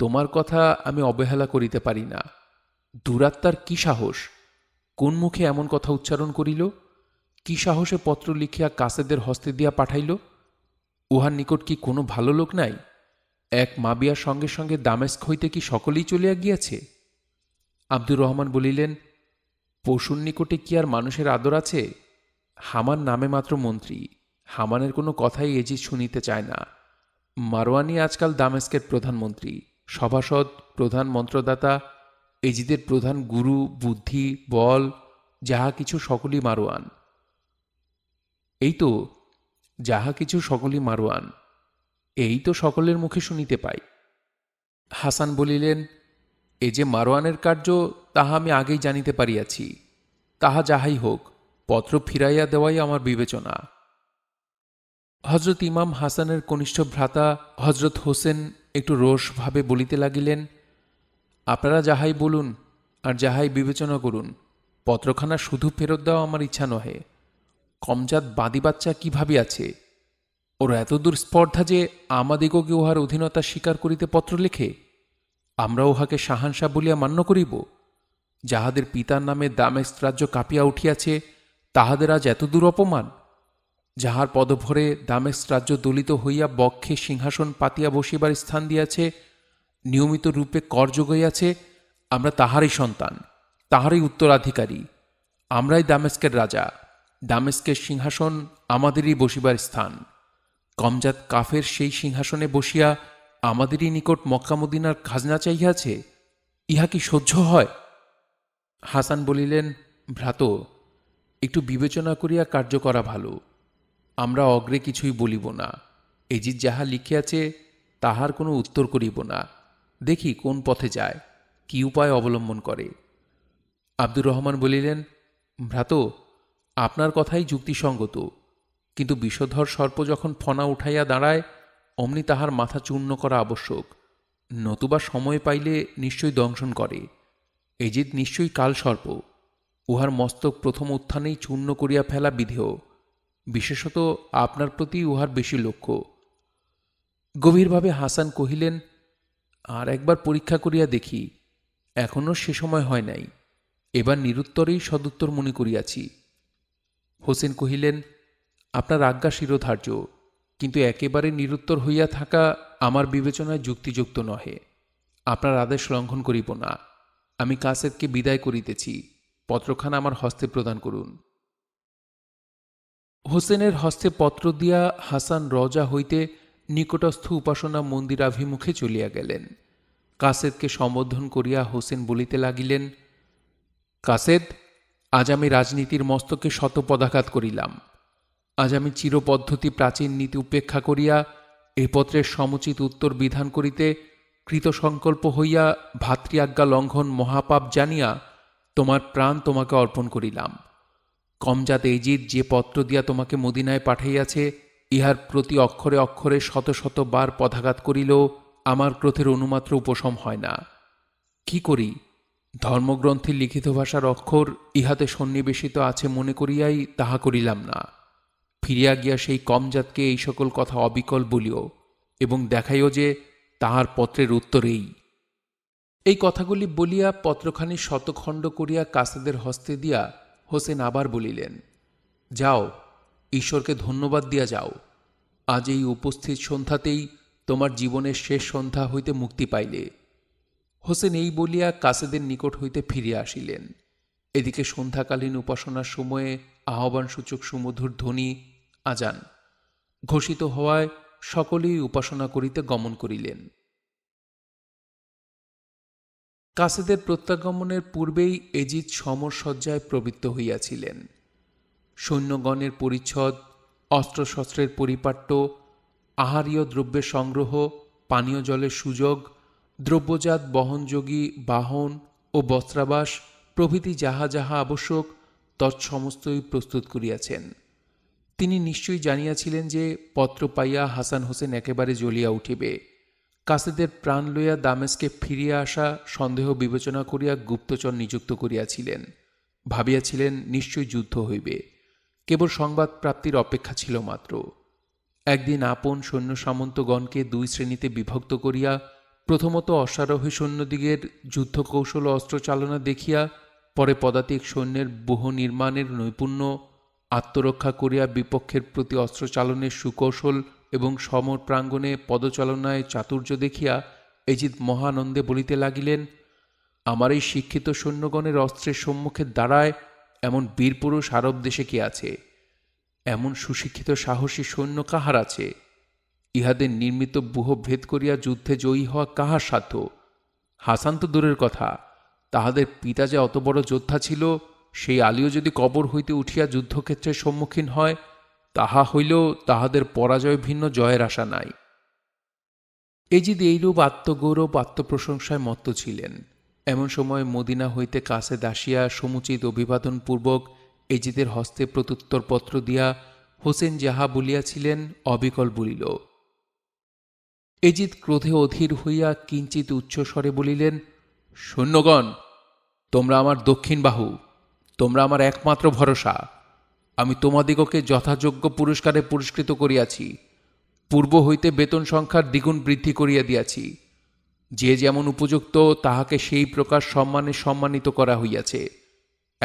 A: তোমার কথা আমি অবহেলা করিতে পারি না দুরাত্মার কি সাহস কোন মুখে এমন কথা উচ্চারণ করিল কি সাহসে পত্র লিখিয়া কাসেদের হস্তে দিয়া পাঠাইল উহার নিকট কি কোনো ভালো লোক নাই এক মাবিয়ার সঙ্গে সঙ্গে দামেস্ক হইতে কি সকলেই চলিয়া গিয়াছে আব্দুর রহমান বলিলেন পশুর নিকটে কি আর মানুষের আদর আছে হামান নামে মাত্র মন্ত্রী হামানের কোনো কথাই এজি শুনিতে চায় না মারোয়ানি আজকাল দামেস্কের প্রধানমন্ত্রী সভাসদ প্রধান মন্ত্রদাতা এজিদের প্রধান গুরু বুদ্ধি বল যাহা কিছু সকলই মারোয়ান এই তো যাহা কিছু সকলই মারোয়ান এই তো সকলের মুখে শুনিতে পাই হাসান বলিলেন এ যে মারোয়ানের কার্য তাহা আমি আগেই জানিতে পারিয়াছি তাহা যাহাই হোক পত্র ফিরাইয়া দেওয়াই আমার বিবেচনা হজরত ইমাম হাসানের কনিষ্ঠ ভ্রাতা হজরত হোসেন একটু রোষভাবে বলিতে লাগিলেন আপনারা যাহাই বলুন আর যাহাই বিবেচনা করুন পত্রখানা শুধু ফেরত দেওয়া আমার ইচ্ছা নহে কমজাত বাদি বাচ্চা কিভাবে আছে ওর এতদূর স্পর্ধা যে আমাদিগকে উহার অধীনতা স্বীকার করিতে পত্র লেখে আমরা উহাকে সাহানসা বলিয়া মান্য করিব যাহাদের পিতার নামে দামেস্ত রাজ্য কাঁপিয়া উঠিয়াছে তাহাদের আজ এতদূর অপমান যাহার পদভরে দামেস্ত রাজ্য দলিত হইয়া বক্ষে সিংহাসন পাতিয়া বসিবার স্থান দিয়াছে নিয়মিত রূপে কর যোগাইয়াছে আমরা তাহারই সন্তান তাহারই উত্তরাধিকারী আমরাই দামেস্কের রাজা দামেস্কের সিংহাসন আমাদেরই বসিবার স্থান কমজাত কাফের সেই সিংহাসনে বসিয়া আমাদেরই নিকট মক্কামুদ্দিনার খাজনা চাইয়াছে ইহা কি সহ্য হয় হাসান বলিলেন ভ্রাত একটু বিবেচনা করিয়া কার্য করা ভালো আমরা অগ্রে কিছুই বলিব না এজিত যাহা লিখিয়াছে তাহার কোনো উত্তর করিব না দেখি কোন পথে যায় কি উপায় অবলম্বন করে আব্দুর রহমান বলিলেন ভ্রাত আপনার কথাই যুক্তিসঙ্গত কিন্তু বিষধর সর্প যখন ফনা উঠাইয়া দাঁড়ায় অমনি তাহার মাথা চূর্ণ করা আবশ্যক নতুবা সময় পাইলে নিশ্চয়ই দংশন করে এজিৎ নিশ্চয়ই কাল সর্প উহার মস্তক প্রথম উত্থানেই চূর্ণ করিয়া ফেলা বিধেয় বিশেষত আপনার প্রতি উহার বেশি লক্ষ্য গভীরভাবে হাসান কহিলেন আর একবার পরীক্ষা করিয়া দেখি এখনও সে সময় হয় নাই এবার নিরুত্তরেই সদুত্তর মনে করিয়াছি হোসেন কহিলেন আপনার আজ্ঞা শিরোধার্য কিন্তু একেবারে নিরুত্তর হইয়া থাকা আমার বিবেচনায় যুক্তিযুক্ত নহে আপনার আদেশ লঙ্ঘন করিব না আমি কাসেদকে বিদায় করিতেছি পত্রখানা আমার হস্তে প্রদান করুন হোসেনের হস্তে পত্র দিয়া হাসান রজা হইতে নিকটস্থ উপাসনা মন্দিরাভিমুখে চলিয়া গেলেন কাসেদকে সম্বোধন করিয়া হোসেন বলিতে লাগিলেন কাসেদ আজ আমি রাজনীতির মস্তকে শত পদাঘাত করিলাম আজ আমি চিরপদ্ধতি প্রাচীন নীতি উপেক্ষা করিয়া এ পত্রের সমুচিত উত্তর বিধান করিতে কৃতসংকল্প হইয়া ভাতৃ আজ্ঞা লঙ্ঘন মহাপাপ জানিয়া তোমার প্রাণ তোমাকে অর্পণ করিলাম কমজাত এজিদ যে পত্র দিয়া তোমাকে মদিনায় পাঠাইয়াছে ইহার প্রতি অক্ষরে অক্ষরে শত শত বার পদাঘাত করিল আমার ক্রোধের অনুমাত্র উপশম হয় না কি করি ধর্মগ্রন্থে লিখিত ভাষার অক্ষর ইহাতে সন্নিবেশিত আছে মনে করিয়াই তাহা করিলাম না ফিরিয়া গিয়া সেই কমজাতকে এই সকল কথা অবিকল বলিও এবং দেখাইও যে তাহার পত্রের উত্তরেই এই কথাগুলি বলিয়া পত্রখানি শতখণ্ড করিয়া কাসাদের হস্তে দিয়া হোসেন আবার বলিলেন যাও ঈশ্বরকে ধন্যবাদ দিয়া যাও আজ এই উপস্থিত সন্ধ্যাতেই তোমার জীবনের শেষ সন্ধ্যা হইতে মুক্তি পাইলে হোসেন এই বলিয়া কাসেদের নিকট হইতে ফিরিয়া আসিলেন এদিকে সন্ধ্যাকালীন উপাসনার সময়ে আহ্বানসূচক সুমধুর ধ্বনি আজান ঘোষিত হওয়ায় সকলেই উপাসনা করিতে গমন করিলেন কাসেদের প্রত্যাগমনের পূর্বেই এজিত সমরসজ্জায় প্রবৃত্ত হইয়াছিলেন সৈন্যগণের পরিচ্ছদ অস্ত্রশস্ত্রের পরিপাট্য আহারীয় দ্রব্যের সংগ্রহ পানীয় জলের সুযোগ দ্রব্যজাত বহনযোগী বাহন ও বস্ত্রাবাস প্রভৃতি যাহা যাহা আবশ্যক তৎসমস্তই প্রস্তুত করিয়াছেন তিনি নিশ্চয়ই জানিয়াছিলেন যে পত্র পাইয়া হাসান হোসেন একেবারে জ্বলিয়া উঠিবে কাসেদের প্রাণ লইয়া দামেস্কে ফিরিয়া আসা সন্দেহ বিবেচনা করিয়া গুপ্তচর নিযুক্ত করিয়াছিলেন ভাবিয়াছিলেন নিশ্চয়ই যুদ্ধ হইবে কেবল সংবাদ প্রাপ্তির অপেক্ষা ছিল মাত্র একদিন আপন সৈন্য সামন্তগণকে দুই শ্রেণীতে বিভক্ত করিয়া প্রথমত অশ্বারোহী সৈন্যদিগের যুদ্ধকৌশল অস্ত্রচালনা দেখিয়া পরে পদাতিক সৈন্যের বহু নির্মাণের নৈপুণ্য আত্মরক্ষা করিয়া বিপক্ষের প্রতি চালনের সুকৌশল এবং সমর প্রাঙ্গণে পদচালনায় চাতুর্য দেখিয়া এজিৎ মহানন্দে বলিতে লাগিলেন আমার এই শিক্ষিত সৈন্যগণের অস্ত্রের সম্মুখে দাঁড়ায় এমন বীরপুরুষ আরব দেশে কি আছে এমন সুশিক্ষিত সাহসী সৈন্য কাহার আছে ইহাদের নির্মিত বুহ ভেদ করিয়া যুদ্ধে জয়ী হওয়া কাহার সাধ্য হাসান তো দূরের কথা তাহাদের পিতা যে অত বড় যোদ্ধা ছিল সেই আলিও যদি কবর হইতে উঠিয়া যুদ্ধক্ষেত্রের সম্মুখীন হয় তাহা হইলেও তাহাদের পরাজয় ভিন্ন জয়ের আশা নাই এজিদ এইরূপ আত্মগৌরব আত্মপ্রশংসায় মত্ত ছিলেন এমন সময় মদিনা হইতে কাছে দাসিয়া সমুচিত অভিবাদনপূর্বক এজিদের হস্তে প্রত্যুত্তরপত্র দিয়া হোসেন যাহা বলিয়াছিলেন অবিকল বলিল এজিত ক্রোধে অধীর হইয়া কিঞ্চিত উচ্চস্বরে বলিলেন সৈন্যগণ তোমরা আমার দক্ষিণ বাহু তোমরা আমার একমাত্র ভরসা আমি তোমাদিগকে যথাযোগ্য পুরস্কারে পুরস্কৃত করিয়াছি পূর্ব হইতে বেতন সংখ্যার দ্বিগুণ বৃদ্ধি করিয়া দিয়াছি যে যেমন উপযুক্ত তাহাকে সেই প্রকার সম্মানে সম্মানিত করা হইয়াছে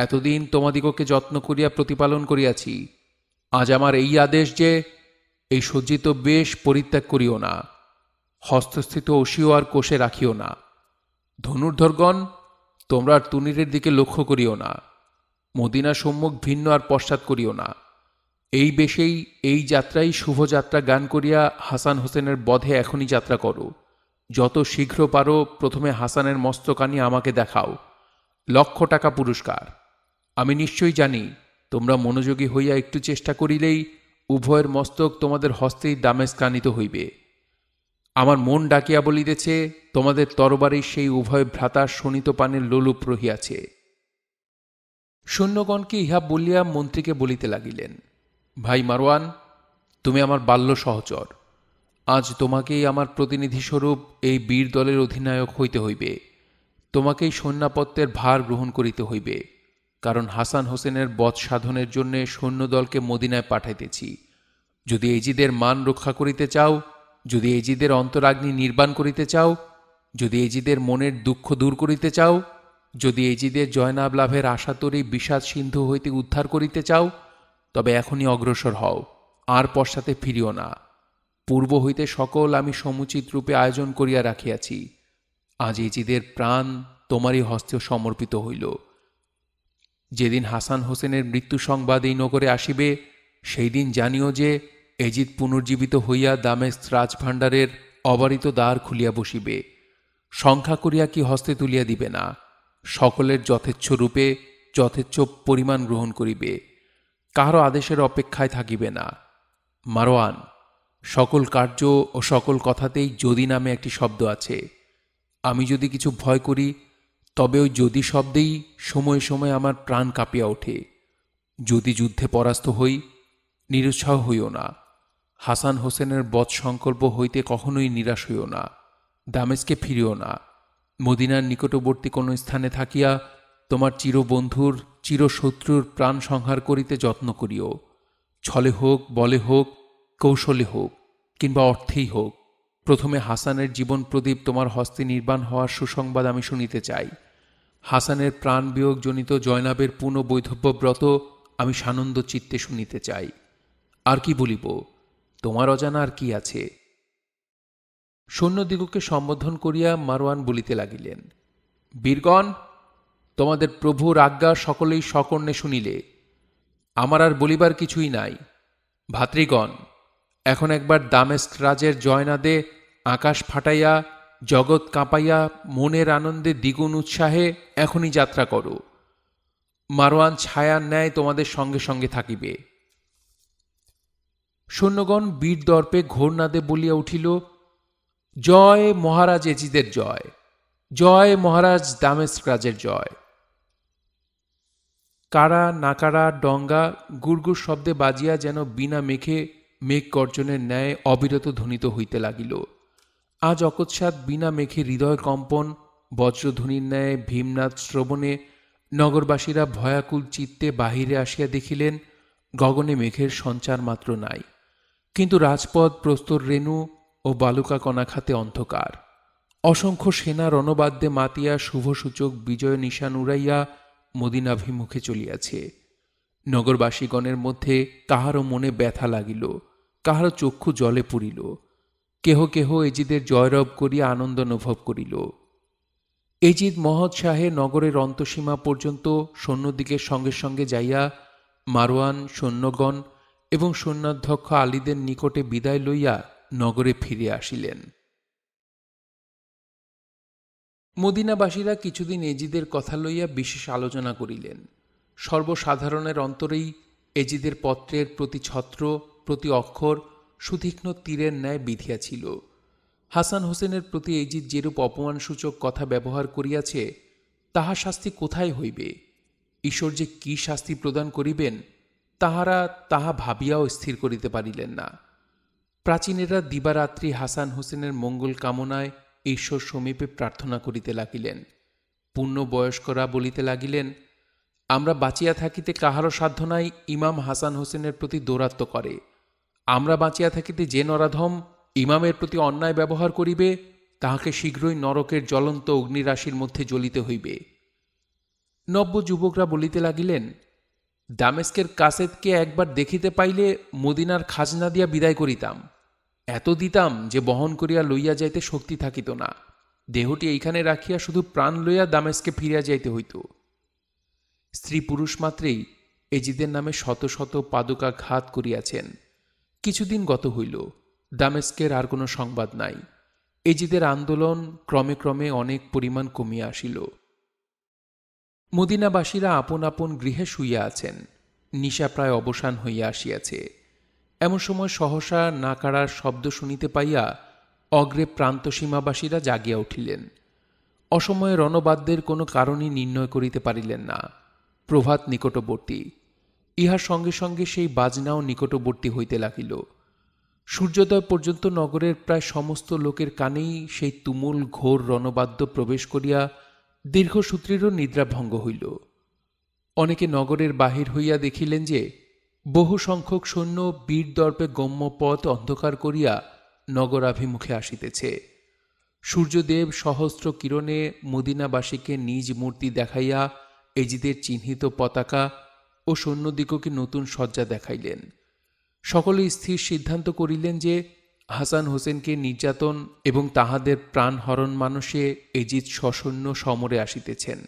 A: এতদিন তোমাদিগকে যত্ন করিয়া প্রতিপালন করিয়াছি আজ আমার এই আদেশ যে এই সজ্জিত বেশ পরিত্যাগ করিও না হস্তস্থিত অসিও আর কোষে রাখিও না ধনুর্ধরগণ তোমরা আর তুনিরের দিকে লক্ষ্য করিও না মদিনা সম্মুখ ভিন্ন আর পশ্চাৎ করিও না এই বেশেই এই যাত্রাই শুভযাত্রা গান করিয়া হাসান হোসেনের বধে এখনই যাত্রা করো যত শীঘ্র পারো প্রথমে হাসানের মস্তকানি আমাকে দেখাও লক্ষ টাকা পুরস্কার আমি নিশ্চয়ই জানি তোমরা মনোযোগী হইয়া একটু চেষ্টা করিলেই উভয়ের মস্তক তোমাদের হস্তেই দামেস্কানিত হইবে আমার মন ডাকিয়া বলিতেছে তোমাদের তরবারে সেই উভয় ভ্রাতার শোণিত পানের লোলুপ রহিয়াছে সৈন্যগণকে ইহা বলিয়া মন্ত্রীকে বলিতে লাগিলেন ভাই মারওয়ান তুমি আমার বাল্য সহচর আজ তোমাকেই আমার প্রতিনিধিস্বরূপ এই বীর দলের অধিনায়ক হইতে হইবে তোমাকেই সৈন্যাপত্যের ভার গ্রহণ করিতে হইবে কারণ হাসান হোসেনের বধ সাধনের জন্যে সৈন্যদলকে মদিনায় পাঠাইতেছি যদি এজিদের মান রক্ষা করিতে চাও যদি এজিদের অন্তরাগ্নি নির্বাণ করিতে চাও যদি এজিদের মনের দুঃখ দূর করিতে চাও যদি এজিদের জয়নাব লাভের আশাতরি বিষাদ সিন্ধু হইতে উদ্ধার করিতে চাও তবে এখনই অগ্রসর হও আর পশ্চাতে ফিরিও না পূর্ব হইতে সকল আমি সমুচিত রূপে আয়োজন করিয়া রাখিয়াছি আজ এজিদের প্রাণ তোমারই হস্তে সমর্পিত হইল যেদিন হাসান হোসেনের মৃত্যু সংবাদ এই নগরে আসিবে সেই দিন জানিও যে এজিত পুনর্জীবিত হইয়া দামেস্ক রাজভাণ্ডারের অবারিত দ্বার খুলিয়া বসিবে সংখ্যা করিয়া কি হস্তে তুলিয়া দিবে না সকলের যথেচ্ছ রূপে যথেচ্ছ পরিমাণ গ্রহণ করিবে কাহারও আদেশের অপেক্ষায় থাকিবে না মারোয়ান সকল কার্য ও সকল কথাতেই যদি নামে একটি শব্দ আছে আমি যদি কিছু ভয় করি তবে ওই যদি শব্দেই সময়ে সময়ে আমার প্রাণ কাঁপিয়া ওঠে যদি যুদ্ধে পরাস্ত হই নিরুৎসাহ হইও না হাসান হোসেনের বধ সংকল্প হইতে কখনোই নিরাশ হইও না দামেজকে ফিরিও না মদিনার নিকটবর্তী কোনো স্থানে থাকিয়া তোমার চিরবন্ধুর চিরশত্রুর প্রাণ সংহার করিতে যত্ন করিও ছলে হোক বলে হোক কৌশলে হোক কিংবা অর্থেই হোক প্রথমে হাসানের জীবন প্রদীপ তোমার হস্তে নির্বাণ হওয়ার সুসংবাদ আমি শুনিতে চাই হাসানের প্রাণ জনিত জয়নাবের বৈধব্যব্রত আমি সানন্দ চিত্তে শুনিতে চাই আর কি বলিব তোমার অজানা আর কি আছে সৈন্যদিগকে সম্বোধন করিয়া মারোয়ান বলিতে লাগিলেন বীরগণ তোমাদের প্রভুর আজ্ঞা সকলেই সকর্ণে শুনিলে আমার আর বলিবার কিছুই নাই ভাতৃগণ এখন একবার দামেস্ক রাজের জয়নাদে আকাশ ফাটাইয়া জগৎ কাঁপাইয়া মনের আনন্দে দ্বিগুণ উৎসাহে এখনই যাত্রা করো মারোয়ান ছায়ার ন্যায় তোমাদের সঙ্গে সঙ্গে থাকিবে সৈন্যগণ বীর দর্পে ঘোরনাদে বলিয়া উঠিল জয় মহারাজ এজিদের জয় জয় মহারাজ দামেস্ক্রাজের জয় কারা নাকারা ডঙ্গা গুড়গুড় শব্দে বাজিয়া যেন বিনা মেঘে মেঘ গর্জনের ন্যায় অবিরত ধ্বনিত হইতে লাগিল আজ অকস্মাৎ বিনা মেঘে হৃদয় কম্পন বজ্রধ্বনির ন্যায় ভীমনাথ শ্রবণে নগরবাসীরা ভয়াকুল চিত্তে বাহিরে আসিয়া দেখিলেন গগনে মেঘের সঞ্চার মাত্র নাই কিন্তু রাজপথ প্রস্তর রেণু ও বালুকা কণাখাতে অন্ধকার অসংখ্য সেনা রণবাদ্যে মাতিয়া শুভসূচক বিজয় নিশান উড়াইয়া মদিনাভিমুখে চলিয়াছে নগরবাসীগণের মধ্যে কাহারও মনে ব্যথা লাগিল কাহারও চক্ষু জলে পুরিল কেহ কেহ এজিদের জয়রব করিয়া আনন্দ অনুভব করিল এজিদ মহৎ শাহে নগরের অন্তসীমা পর্যন্ত সৈন্যদিকের সঙ্গে সঙ্গে যাইয়া মারোয়ান সৈন্যগণ এবং সৈন্যাধ্যক্ষ আলীদের নিকটে বিদায় লইয়া নগরে ফিরে আসিলেন মদিনাবাসীরা কিছুদিন এজিদের কথা লইয়া বিশেষ আলোচনা করিলেন সর্বসাধারণের অন্তরেই এজিদের পত্রের প্রতি ছত্র প্রতি অক্ষর সুতীক্ষ্ণ তীরের ন্যায় বিধিয়াছিল হাসান হোসেনের প্রতি এজিদ যেরূপ অপমানসূচক কথা ব্যবহার করিয়াছে তাহা শাস্তি কোথায় হইবে ঈশ্বর যে কি শাস্তি প্রদান করিবেন তাহারা তাহা ভাবিয়াও স্থির করিতে পারিলেন না প্রাচীনেরা দিবারাত্রি হাসান হোসেনের মঙ্গল কামনায় ঈশ্বর সমীপে প্রার্থনা করিতে লাগিলেন পূর্ণ বয়স্করা বলিতে লাগিলেন আমরা বাঁচিয়া থাকিতে কাহারও সাধ্যনাই ইমাম হাসান হোসেনের প্রতি দৌরাত্ম করে আমরা বাঁচিয়া থাকিতে যে নরাধম ইমামের প্রতি অন্যায় ব্যবহার করিবে তাহাকে শীঘ্রই নরকের জ্বলন্ত অগ্নিরাশির মধ্যে জ্বলিতে হইবে নব্য যুবকরা বলিতে লাগিলেন দামেস্কের কাসেদকে একবার দেখিতে পাইলে মদিনার খাজনা দিয়া বিদায় করিতাম এত দিতাম যে বহন করিয়া লইয়া যাইতে শক্তি থাকিত না দেহটি এইখানে রাখিয়া শুধু প্রাণ লইয়া দামেস্কে ফিরিয়া যাইতে হইত স্ত্রী পুরুষ মাত্রেই এজিদের নামে শত শত পাদুকা ঘাত করিয়াছেন কিছুদিন গত হইল দামেস্কের আর কোনো সংবাদ নাই এজিদের আন্দোলন ক্রমে ক্রমে অনেক পরিমাণ কমিয়া আসিল মদিনাবাসীরা আপন আপন গৃহে শুইয়া আছেন নিশা প্রায় অবসান হইয়া আসিয়াছে এমন সময় সহসা নাকারার শব্দ শুনিতে পাইয়া অগ্রে প্রান্তসীমাবাসীরা জাগিয়া উঠিলেন অসময়ে রণবাদ্যের কোনো কারণই নির্ণয় করিতে পারিলেন না প্রভাত নিকটবর্তী ইহার সঙ্গে সঙ্গে সেই বাজনাও নিকটবর্তী হইতে লাগিল সূর্যোদয় পর্যন্ত নগরের প্রায় সমস্ত লোকের কানেই সেই তুমুল ঘোর রণবাদ্য প্রবেশ করিয়া দীর্ঘসূত্রেরও নিদ্রাভঙ্গ হইল অনেকে নগরের বাহির হইয়া দেখিলেন যে বহু সংখ্যক সৈন্য বীর দর্পে গম্য পথ অন্ধকার করিয়া নগরাভিমুখে আসিতেছে সূর্যদেব সহস্র কিরণে মদিনাবাসীকে নিজ মূর্তি দেখাইয়া এজিদের চিহ্নিত পতাকা ও সৈন্যদিগকে নতুন শয্যা দেখাইলেন সকলে স্থির সিদ্ধান্ত করিলেন যে হাসান হোসেনকে নির্যাতন এবং তাহাদের প্রাণহরণ মানুষে এজিত সশন্য সমরে আসিতেছেন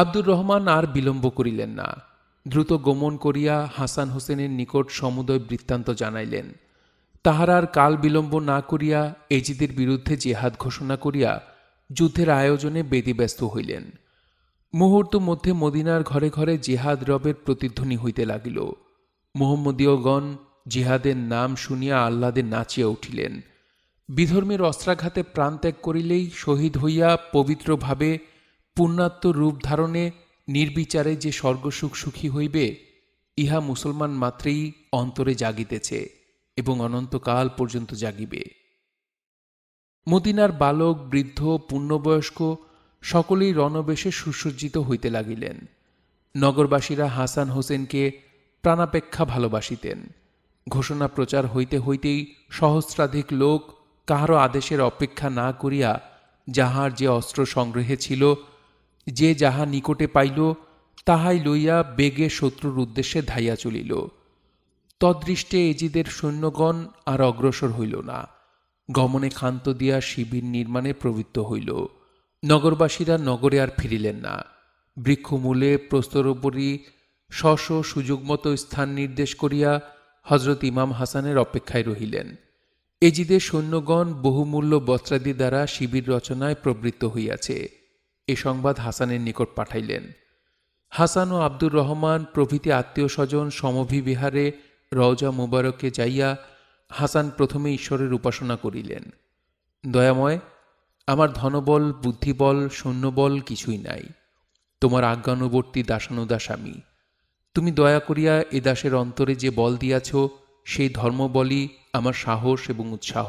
A: আব্দুর রহমান আর বিলম্ব করিলেন না দ্রুত গমন করিয়া হাসান হোসেনের নিকট সমুদয় বৃত্তান্ত জানাইলেন তাহার আর কাল বিলম্ব না করিয়া এজিদের বিরুদ্ধে জেহাদ ঘোষণা করিয়া যুদ্ধের আয়োজনে বেদিব্যস্ত হইলেন মুহূর্ত মধ্যে মদিনার ঘরে ঘরে জেহাদ রবের প্রতিধ্বনি হইতে লাগিল মোহাম্মদীয়গণ জিহাদের নাম শুনিয়া আহ্লাদে নাচিয়া উঠিলেন বিধর্মের অস্ত্রাঘাতে প্রাণত্যাগ করিলেই শহীদ হইয়া পবিত্রভাবে পূর্ণাত্ম রূপ ধারণে নির্বিচারে যে স্বর্গসুখ সুখী হইবে ইহা মুসলমান মাত্রেই অন্তরে জাগিতেছে এবং অনন্তকাল পর্যন্ত জাগিবে মদিনার বালক বৃদ্ধ পূর্ণবয়স্ক সকলেই রণবেশে সুসজ্জিত হইতে লাগিলেন নগরবাসীরা হাসান হোসেনকে প্রাণাপেক্ষা ভালোবাসিতেন ঘোষণা প্রচার হইতে হইতেই সহস্রাধিক লোক কাহারও আদেশের অপেক্ষা না করিয়া যাহার যে অস্ত্র সংগ্রহে ছিল যে যাহা নিকটে পাইল তাহাই লইয়া বেগে শত্রুর উদ্দেশ্যে ধাইয়া চলিল তদৃষ্টে এজিদের সৈন্যগণ আর অগ্রসর হইল না গমনে ক্ষান্ত দিয়া শিবির নির্মাণে প্রবৃত্ত হইল নগরবাসীরা নগরে আর ফিরিলেন না বৃক্ষমূলে প্রস্তরোপরি স্ব সুযোগমতো স্থান নির্দেশ করিয়া হজরত ইমাম হাসানের অপেক্ষায় রহিলেন এজিদের সৈন্যগণ বহুমূল্য বস্ত্রাদি দ্বারা শিবির রচনায় প্রবৃত্ত হইয়াছে এ সংবাদ হাসানের নিকট পাঠাইলেন হাসান ও আব্দুর রহমান প্রভৃতি আত্মীয় স্বজন সমভিবিহারে রওজা মুবারকে যাইয়া হাসান প্রথমে ঈশ্বরের উপাসনা করিলেন দয়াময় আমার ধনবল বুদ্ধিবল সৈন্যবল কিছুই নাই তোমার আজ্ঞানুবর্তী দাসানুদাস আমি তুমি দয়া করিয়া এ দাসের অন্তরে যে বল দিয়াছ সেই ধর্মবলই আমার সাহস এবং উৎসাহ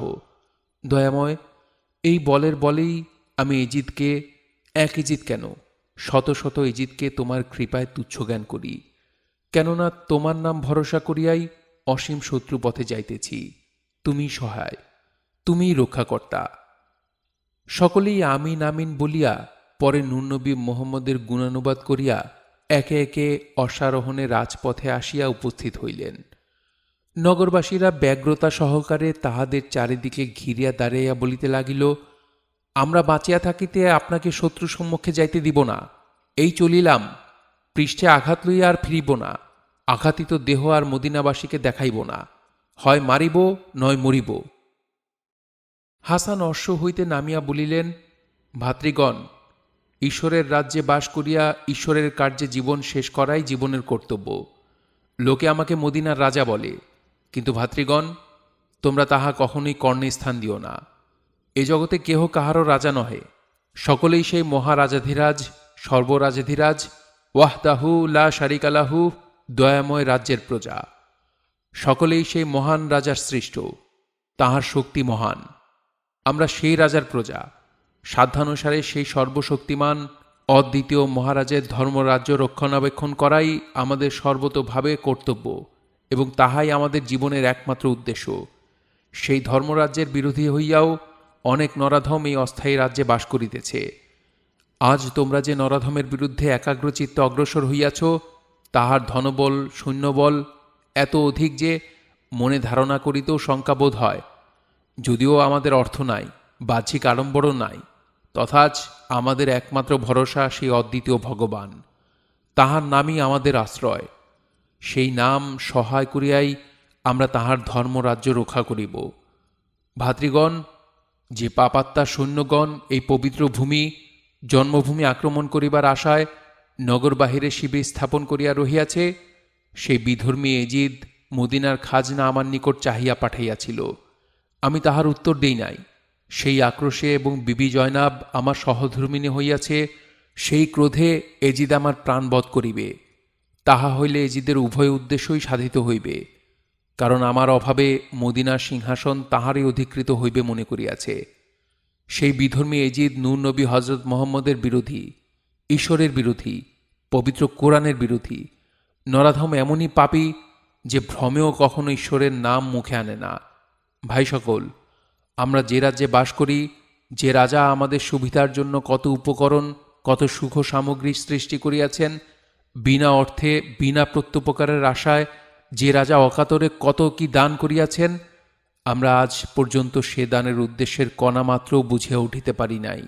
A: দয়াময় এই বলের বলেই আমি এজিতকে এক এজিদ কেন শত শত এজিদকে তোমার কৃপায় তুচ্ছ জ্ঞান করি কেননা তোমার নাম ভরসা করিয়াই অসীম শত্রু পথে যাইতেছি তুমি সহায় তুমি রক্ষাকর্তা সকলেই আমিন আমিন বলিয়া পরে নূরনবী মোহাম্মদের গুণানুবাদ করিয়া একে একে অশ্বারোহণে রাজপথে আসিয়া উপস্থিত হইলেন নগরবাসীরা ব্যগ্রতা সহকারে তাহাদের চারিদিকে ঘিরিয়া দাঁড়াইয়া বলিতে লাগিল আমরা বাঁচিয়া থাকিতে আপনাকে শত্রু সম্মুখে যাইতে দিব না এই চলিলাম পৃষ্ঠে আঘাত লইয়া আর ফিরিব না আঘাতিত দেহ আর মদিনাবাসীকে দেখাইব না হয় মারিব নয় মরিব হাসান অশ্ব হইতে নামিয়া বলিলেন ভাতৃগণ ঈশ্বরের রাজ্যে বাস করিয়া ঈশ্বরের কার্যে জীবন শেষ করাই জীবনের কর্তব্য লোকে আমাকে মদিনার রাজা বলে কিন্তু ভাতৃগণ তোমরা তাহা কখনোই কর্ণে স্থান দিও না এ জগতে কেহ কাহারও রাজা নহে সকলেই সেই মহারাজাধিরাজ সর্বরাজাধিরাজ ওয়াহদাহু লা শারিকালাহু দয়াময় রাজ্যের প্রজা সকলেই সেই মহান রাজার সৃষ্ট তাহার শক্তি মহান আমরা সেই রাজার প্রজা সাধ্যানুসারে সেই সর্বশক্তিমান অদ্বিতীয় মহারাজের ধর্মরাজ্য রক্ষণাবেক্ষণ করাই আমাদের সর্বতোভাবে কর্তব্য এবং তাহাই আমাদের জীবনের একমাত্র উদ্দেশ্য সেই ধর্মরাজ্যের বিরোধী হইয়াও অনেক নরাধম এই অস্থায়ী রাজ্যে বাস করিতেছে আজ তোমরা যে নরাধমের বিরুদ্ধে একাগ্রচিত্ত অগ্রসর হইয়াছ তাহার ধনবল শূন্যবল এত অধিক যে মনে ধারণা করিতেও শঙ্কাবোধ হয় যদিও আমাদের অর্থ নাই বাহ্যিক আড়ম্বরও নাই তথাচ আমাদের একমাত্র ভরসা সেই অদ্বিতীয় ভগবান তাহার নামই আমাদের আশ্রয় সেই নাম সহায় করিয়াই আমরা তাহার ধর্মরাজ্য রক্ষা করিব ভাতৃগণ যে পাপাত্মা সৈন্যগণ এই পবিত্র ভূমি জন্মভূমি আক্রমণ করিবার আশায় নগর বাহিরে শিবির স্থাপন করিয়া রহিয়াছে সেই বিধর্মী এজিদ মদিনার খাজনা আমার নিকট চাহিয়া পাঠাইয়াছিল আমি তাহার উত্তর দেই নাই সেই আক্রোশে এবং বিবি জয়নাব আমার সহধর্মিনী হইয়াছে সেই ক্রোধে এজিদ আমার প্রাণবধ করিবে তাহা হইলে এজিদের উভয় উদ্দেশ্যই সাধিত হইবে কারণ আমার অভাবে মদিনার সিংহাসন তাহারই অধিকৃত হইবে মনে করিয়াছে সেই বিধর্মী এজিদ নূরনবী নবী হজরত মোহাম্মদের বিরোধী ঈশ্বরের বিরোধী পবিত্র কোরআনের বিরোধী নরাধম এমনই পাপি যে ভ্রমেও কখনো ঈশ্বরের নাম মুখে আনে না ভাই সকল আমরা যে রাজ্যে বাস করি যে রাজা আমাদের সুবিধার জন্য কত উপকরণ কত সুখ সামগ্রী সৃষ্টি করিয়াছেন বিনা অর্থে বিনা প্রত্যুপকারের আশায় যে রাজা অকাতরে কত কি দান করিয়াছেন আমরা আজ পর্যন্ত সে দানের উদ্দেশ্যের মাত্রও বুঝে উঠিতে পারি নাই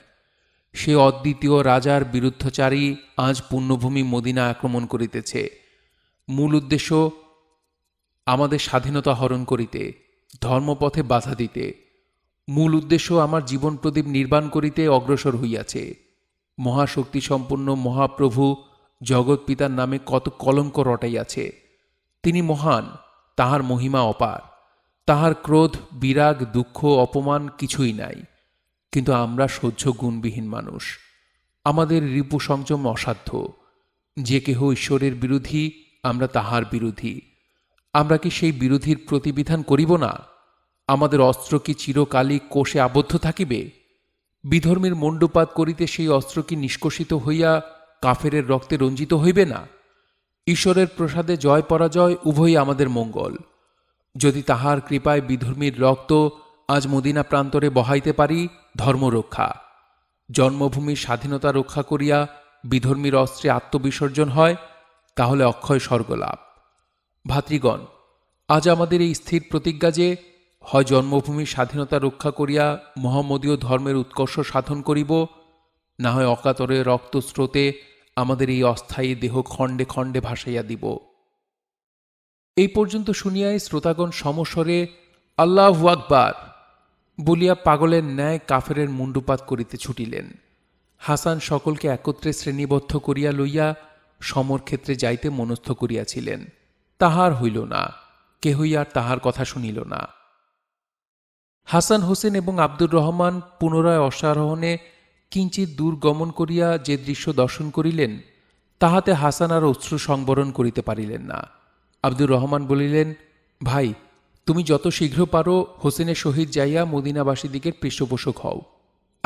A: সে অদ্বিতীয় রাজার বিরুদ্ধচারী আজ পূর্ণভূমি মদিনা আক্রমণ করিতেছে মূল উদ্দেশ্য আমাদের স্বাধীনতা হরণ করিতে ধর্মপথে বাধা দিতে মূল উদ্দেশ্য আমার জীবন প্রদীপ নির্বাণ করিতে অগ্রসর হইয়াছে মহাশক্তি সম্পন্ন মহাপ্রভু পিতার নামে কত কলঙ্ক রটাইয়াছে তিনি মহান তাহার মহিমা অপার তাহার ক্রোধ বিরাগ দুঃখ অপমান কিছুই নাই কিন্তু আমরা সহ্য গুণবিহীন মানুষ আমাদের রিপু সংযম অসাধ্য যে কেহ ঈশ্বরের বিরোধী আমরা তাহার বিরোধী আমরা কি সেই বিরোধীর প্রতিবিধান করিব না আমাদের অস্ত্র কি চিরকালই কোষে আবদ্ধ থাকিবে বিধর্মের মণ্ডপাত করিতে সেই অস্ত্র কি নিষ্কষিত হইয়া কাফেরের রক্তে রঞ্জিত হইবে না ঈশ্বরের প্রসাদে জয় পরাজয় উভয়ই আমাদের মঙ্গল যদি তাহার কৃপায় বিধর্মীর রক্ত আজ মদিনা প্রান্তরে বহাইতে পারি ধর্মরক্ষা জন্মভূমির স্বাধীনতা রক্ষা করিয়া বিধর্মীর অস্ত্রে আত্মবিসর্জন হয় তাহলে অক্ষয় স্বর্গলাভ ভাতৃগণ আজ আমাদের এই স্থির প্রতিজ্ঞা যে হয় জন্মভূমি স্বাধীনতা রক্ষা করিয়া মহামদীয় ধর্মের উৎকর্ষ সাধন করিব না হয় অকাতরে রক্তস্রোতে আমাদের এই অস্থায়ী দেহ খণ্ডে খণ্ডে ভাসাইয়া দিব এই পর্যন্ত শুনিয়াই শ্রোতাগণ সমস্বরে আল্লাহ আকবার বলিয়া পাগলের ন্যায় কাফেরের মুন্ডুপাত করিতে ছুটিলেন হাসান সকলকে একত্রে শ্রেণীবদ্ধ করিয়া লইয়া সমরক্ষেত্রে যাইতে মনস্থ করিয়াছিলেন তাহার হইল না কেহই আর তাহার কথা শুনিল না হাসান হোসেন এবং আব্দুর রহমান পুনরায় অশ্বারোহণে কিঞ্চিত দূর গমন করিয়া যে দৃশ্য দর্শন করিলেন তাহাতে হাসান আর অশ্রু সংবরণ করিতে পারিলেন না আব্দুর রহমান বলিলেন ভাই তুমি যত শীঘ্র পারো হোসেনের সহিত যাইয়া মদিনাবাসীদিকে পৃষ্ঠপোষক হও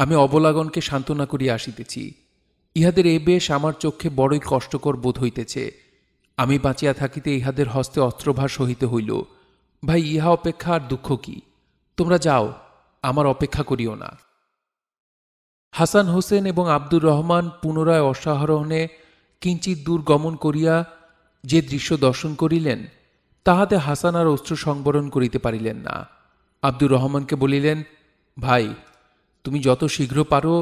A: আমি অবলাগনকে সান্ত্বনা করিয়া আসিতেছি ইহাদের এ বেশ আমার চক্ষে বড়ই কষ্টকর বোধ হইতেছে আমি বাঁচিয়া থাকিতে ইহাদের হস্তে অস্ত্রভার সহিত হইল ভাই ইহা অপেক্ষা আর দুঃখ কী তোমরা যাও আমার অপেক্ষা করিও না হাসান হোসেন এবং আব্দুর রহমান পুনরায় অসাহরণে কিঞ্চিৎ দূর গমন করিয়া যে দৃশ্য দর্শন করিলেন তাহাতে হাসান আর অস্ত্র সংবরণ করিতে পারিলেন না আব্দুর রহমানকে বলিলেন ভাই তুমি যত শীঘ্র পারো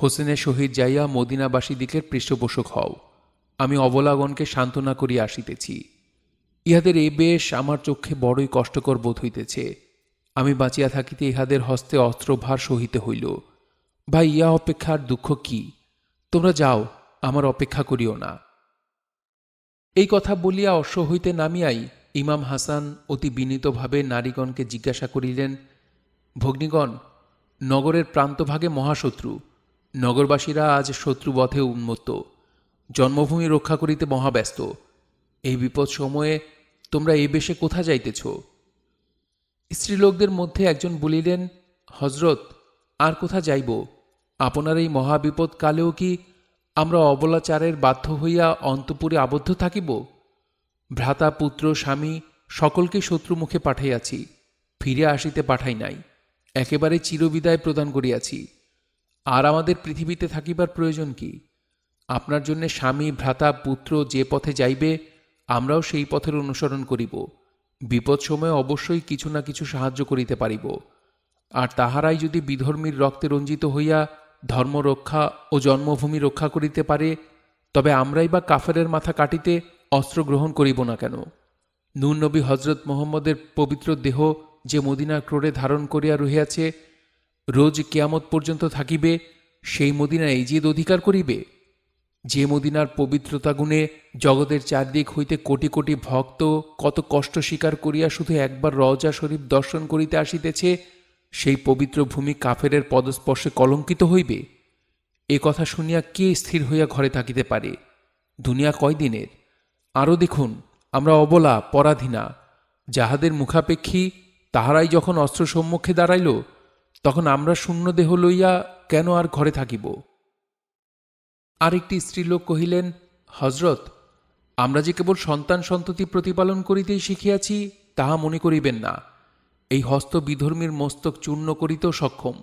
A: হোসেনের সহিত যাইয়া দিকের পৃষ্ঠপোষক হও আমি অবলাগণকে সান্ত্বনা করিয়া আসিতেছি ইহাদের এই বেশ আমার চক্ষে বড়ই কষ্টকর বোধ হইতেছে আমি বাঁচিয়া থাকিতে ইহাদের হস্তে অস্ত্রভার সহিতে হইল ভাই ইয়া অপেক্ষার দুঃখ কি তোমরা যাও আমার অপেক্ষা করিও না এই কথা বলিয়া অশ্ব হইতে নামিয়াই ইমাম হাসান অতি বিনীতভাবে নারীগণকে জিজ্ঞাসা করিলেন ভগ্নীগণ নগরের প্রান্তভাগে মহাশত্রু নগরবাসীরা আজ শত্রুবধে উন্মত্ত জন্মভূমি রক্ষা করিতে মহাব্যস্ত এই বিপদ সময়ে তোমরা এ বেশে কোথা যাইতেছ স্ত্রীলোকদের মধ্যে একজন বলিলেন হজরত আর কোথা যাইব আপনার এই মহাবিপদ কালেও কি আমরা অবলাচারের বাধ্য হইয়া অন্তপুরে আবদ্ধ থাকিব ভ্রাতা পুত্র স্বামী সকলকে শত্রুমুখে পাঠাইয়াছি ফিরে আসিতে পাঠাই নাই একেবারে চিরবিদায় প্রদান করিয়াছি আর আমাদের পৃথিবীতে থাকিবার প্রয়োজন কি আপনার জন্য স্বামী ভ্রাতা পুত্র যে পথে যাইবে আমরাও সেই পথের অনুসরণ করিব বিপদ সময়ে অবশ্যই কিছু না কিছু সাহায্য করিতে পারিব আর তাহারাই যদি বিধর্মীর রক্তে রঞ্জিত হইয়া ধর্ম রক্ষা ও জন্মভূমি রক্ষা করিতে পারে তবে আমরাই বা কাফেরের মাথা কাটিতে অস্ত্র গ্রহণ করিব না কেন নূরনবী হজরত মোহাম্মদের পবিত্র দেহ যে মদিনার ক্রোড়ে ধারণ করিয়া রহিয়াছে রোজ কিয়ামত পর্যন্ত থাকিবে সেই মদিনা এই জিদ অধিকার করিবে যে মদিনার পবিত্রতা গুণে জগতের চারদিক হইতে কোটি কোটি ভক্ত কত কষ্ট স্বীকার করিয়া শুধু একবার রজা শরীফ দর্শন করিতে আসিতেছে সেই পবিত্র ভূমি কাফেরের পদস্পর্শে কলঙ্কিত হইবে এ কথা শুনিয়া কে স্থির হইয়া ঘরে থাকিতে পারে দুনিয়া কয় দিনের আরও দেখুন আমরা অবলা পরাধীনা যাহাদের মুখাপেক্ষী তাহারাই যখন অস্ত্র সম্মুখে দাঁড়াইল তখন আমরা শূন্য দেহ লইয়া কেন আর ঘরে থাকিব আরেকটি স্ত্রীলোক কহিলেন হজরত আমরা যে কেবল সন্তান সন্ততি প্রতিপালন করিতেই শিখিয়াছি তাহা মনে করিবেন না এই হস্ত বিধর্মীর মস্তক চূর্ণ করিতেও সক্ষম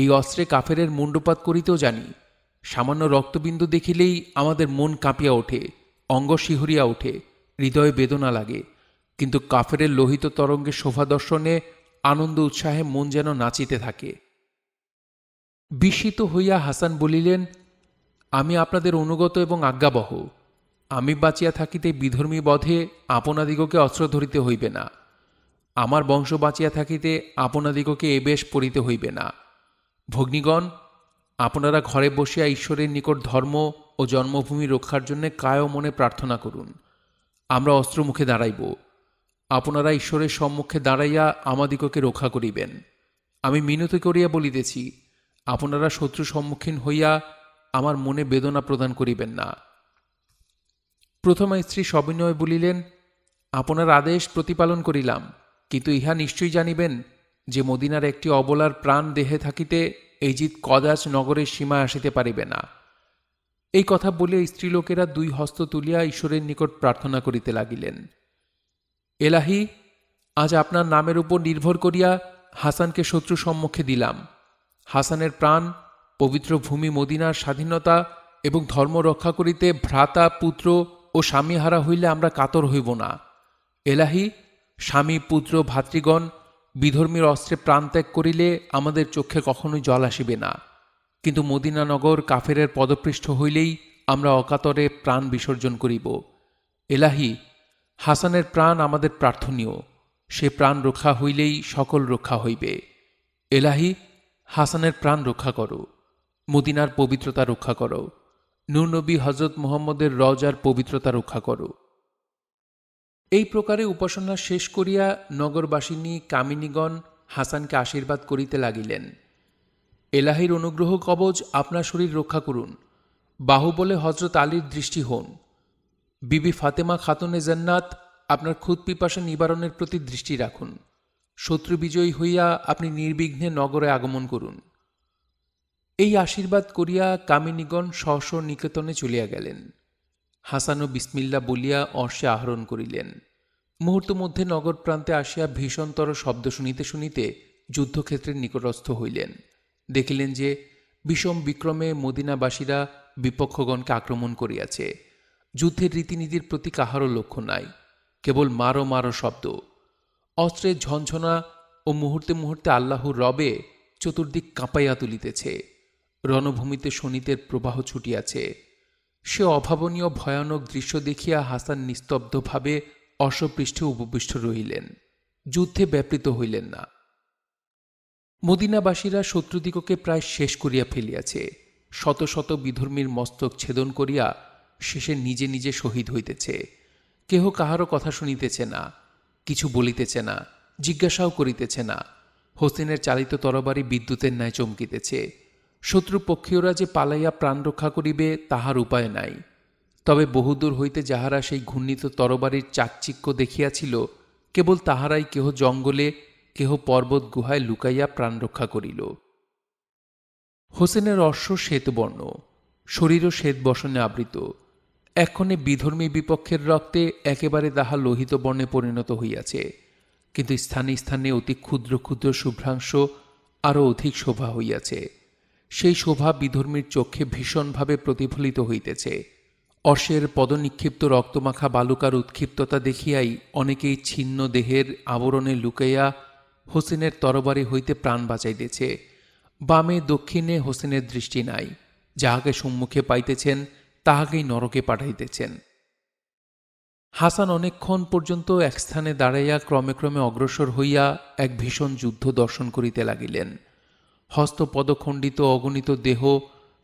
A: এই অস্ত্রে কাফেরের মুণ্ডপাত করিতেও জানি সামান্য রক্তবিন্দু দেখিলেই আমাদের মন কাঁপিয়া ওঠে অঙ্গ শিহরিয়া ওঠে হৃদয়ে বেদনা লাগে কিন্তু কাফেরের লোহিত তরঙ্গে শোভা দর্শনে আনন্দ উৎসাহে মন যেন নাচিতে থাকে বিস্মিত হইয়া হাসান বলিলেন আমি আপনাদের অনুগত এবং আজ্ঞাবহ আমি বাঁচিয়া থাকিতে বিধর্মী বধে আপনাদিগকে অস্ত্র ধরিতে হইবে না আমার বংশ বাঁচিয়া থাকিতে আপনাদিগকে এ বেশ পড়িতে হইবে না ভগ্নীগণ আপনারা ঘরে বসিয়া ঈশ্বরের নিকট ধর্ম ও জন্মভূমি রক্ষার জন্য কায় মনে প্রার্থনা করুন আমরা অস্ত্র মুখে দাঁড়াইব আপনারা ঈশ্বরের সম্মুখে দাঁড়াইয়া আমাদিগকে রক্ষা করিবেন আমি মিনতি করিয়া বলিতেছি আপনারা শত্রু সম্মুখীন হইয়া আমার মনে বেদনা প্রদান করিবেন না প্রথমা স্ত্রী সবিনয় বলিলেন আপনার আদেশ প্রতিপালন করিলাম কিন্তু ইহা নিশ্চয়ই জানিবেন যে মদিনার একটি অবলার প্রাণ দেহে থাকিতে এই জিত কদাচ নগরের সীমা আসিতে পারিবে না এই কথা বলিয়া স্ত্রীলোকেরা দুই হস্ত তুলিয়া ঈশ্বরের নিকট প্রার্থনা করিতে লাগিলেন এলাহি আজ আপনার নামের উপর নির্ভর করিয়া হাসানকে শত্রু সম্মুখে দিলাম হাসানের প্রাণ পবিত্র ভূমি মদিনার স্বাধীনতা এবং ধর্ম রক্ষা করিতে ভ্রাতা পুত্র ও স্বামীহারা হইলে আমরা কাতর হইব না এলাহি স্বামী পুত্র ভাতৃগণ বিধর্মীর অস্ত্রে প্রাণত্যাগ করিলে আমাদের চোখে কখনোই জল আসিবে না কিন্তু মদিনানগর কাফেরের পদপৃষ্ঠ হইলেই আমরা অকাতরে প্রাণ বিসর্জন করিব এলাহি হাসানের প্রাণ আমাদের প্রার্থনীয় সে প্রাণ রক্ষা হইলেই সকল রক্ষা হইবে এলাহি হাসানের প্রাণ রক্ষা করো মদিনার পবিত্রতা রক্ষা করো নূরনবী হজরত মোহাম্মদের রজার পবিত্রতা রক্ষা করো এই প্রকারে উপাসনা শেষ করিয়া নগরবাসিনী কামিনীগণ হাসানকে আশীর্বাদ করিতে লাগিলেন এলাহির অনুগ্রহ কবজ আপনার শরীর রক্ষা করুন বাহুবলে হজরত আলীর দৃষ্টি হন বিবি ফাতেমা খাতুনে জন্নাত আপনার খুদ পিপাসা নিবারণের প্রতি দৃষ্টি রাখুন শত্রু বিজয়ী হইয়া আপনি নির্বিঘ্নে নগরে আগমন করুন এই আশীর্বাদ করিয়া কামিনীগণ স্ব নিকেতনে চলিয়া গেলেন ও বিসমিল্লা বলিয়া অর্ষে আহরণ করিলেন মুহূর্ত মধ্যে নগর প্রান্তে আসিয়া ভীষণতর শব্দ শুনিতে শুনিতে যুদ্ধক্ষেত্রের নিকটস্থ হইলেন দেখিলেন যে বিষম বিক্রমে মদিনাবাসীরা বিপক্ষগণকে আক্রমণ করিয়াছে যুদ্ধের রীতিনীতির প্রতি কাহারও লক্ষ্য নাই কেবল মারো মারো শব্দ অস্ত্রের ঝনঝনা ও মুহূর্তে মুহূর্তে আল্লাহর রবে চতুর্দিক কাঁপাইয়া তুলিতেছে রণভূমিতে শনিতের প্রবাহ ছুটিয়াছে সে অভাবনীয় ভয়ানক দৃশ্য দেখিয়া হাসান নিস্তব্ধভাবে অসপৃষ্ঠে উপবিষ্ট রহিলেন যুদ্ধে ব্যাপৃত হইলেন না মদিনাবাসীরা শত্রুদিগকে প্রায় শেষ করিয়া ফেলিয়াছে শত শত বিধর্মীর মস্তক ছেদন করিয়া শেষে নিজে নিজে শহীদ হইতেছে কেহ কাহারও কথা শুনিতেছে না কিছু বলিতেছে না জিজ্ঞাসাও করিতেছে না হোসেনের চালিত তরবারি বিদ্যুতের ন্যায় চমকিতেছে শত্রুপক্ষীয়রা যে পালাইয়া প্রাণ রক্ষা করিবে তাহার উপায় নাই তবে বহুদূর হইতে যাহারা সেই ঘূর্ণিত তরবারির চাকচিক্য দেখিয়াছিল কেবল তাহারাই কেহ জঙ্গলে কেহ পর্বত গুহায় লুকাইয়া প্রাণ রক্ষা করিল হোসেনের অশ্ব শ্বেতবর্ণ শরীরও শ্বেত বসনে আবৃত এক্ষণে বিধর্মী বিপক্ষের রক্তে একেবারে তাহা লোহিত বর্ণে পরিণত হইয়াছে কিন্তু স্থানে স্থানে অতি ক্ষুদ্র ক্ষুদ্র শুভ্রাংশ আরও অধিক শোভা হইয়াছে সেই শোভা বিধর্মীর চক্ষে ভীষণভাবে প্রতিফলিত হইতেছে অশের পদনিক্ষিপ্ত রক্তমাখা বালুকার উৎক্ষিপ্ততা দেখিয়াই অনেকেই ছিন্ন দেহের আবরণে লুকাইয়া হোসেনের তরবারি হইতে প্রাণ বাঁচাইতেছে বামে দক্ষিণে হোসেনের দৃষ্টি নাই যাহাকে সম্মুখে পাইতেছেন তাহাকেই নরকে পাঠাইতেছেন হাসান অনেকক্ষণ পর্যন্ত এক স্থানে দাঁড়াইয়া ক্রমে ক্রমে অগ্রসর হইয়া এক ভীষণ যুদ্ধ দর্শন করিতে লাগিলেন হস্তপদখণ্ডিত অগণিত দেহ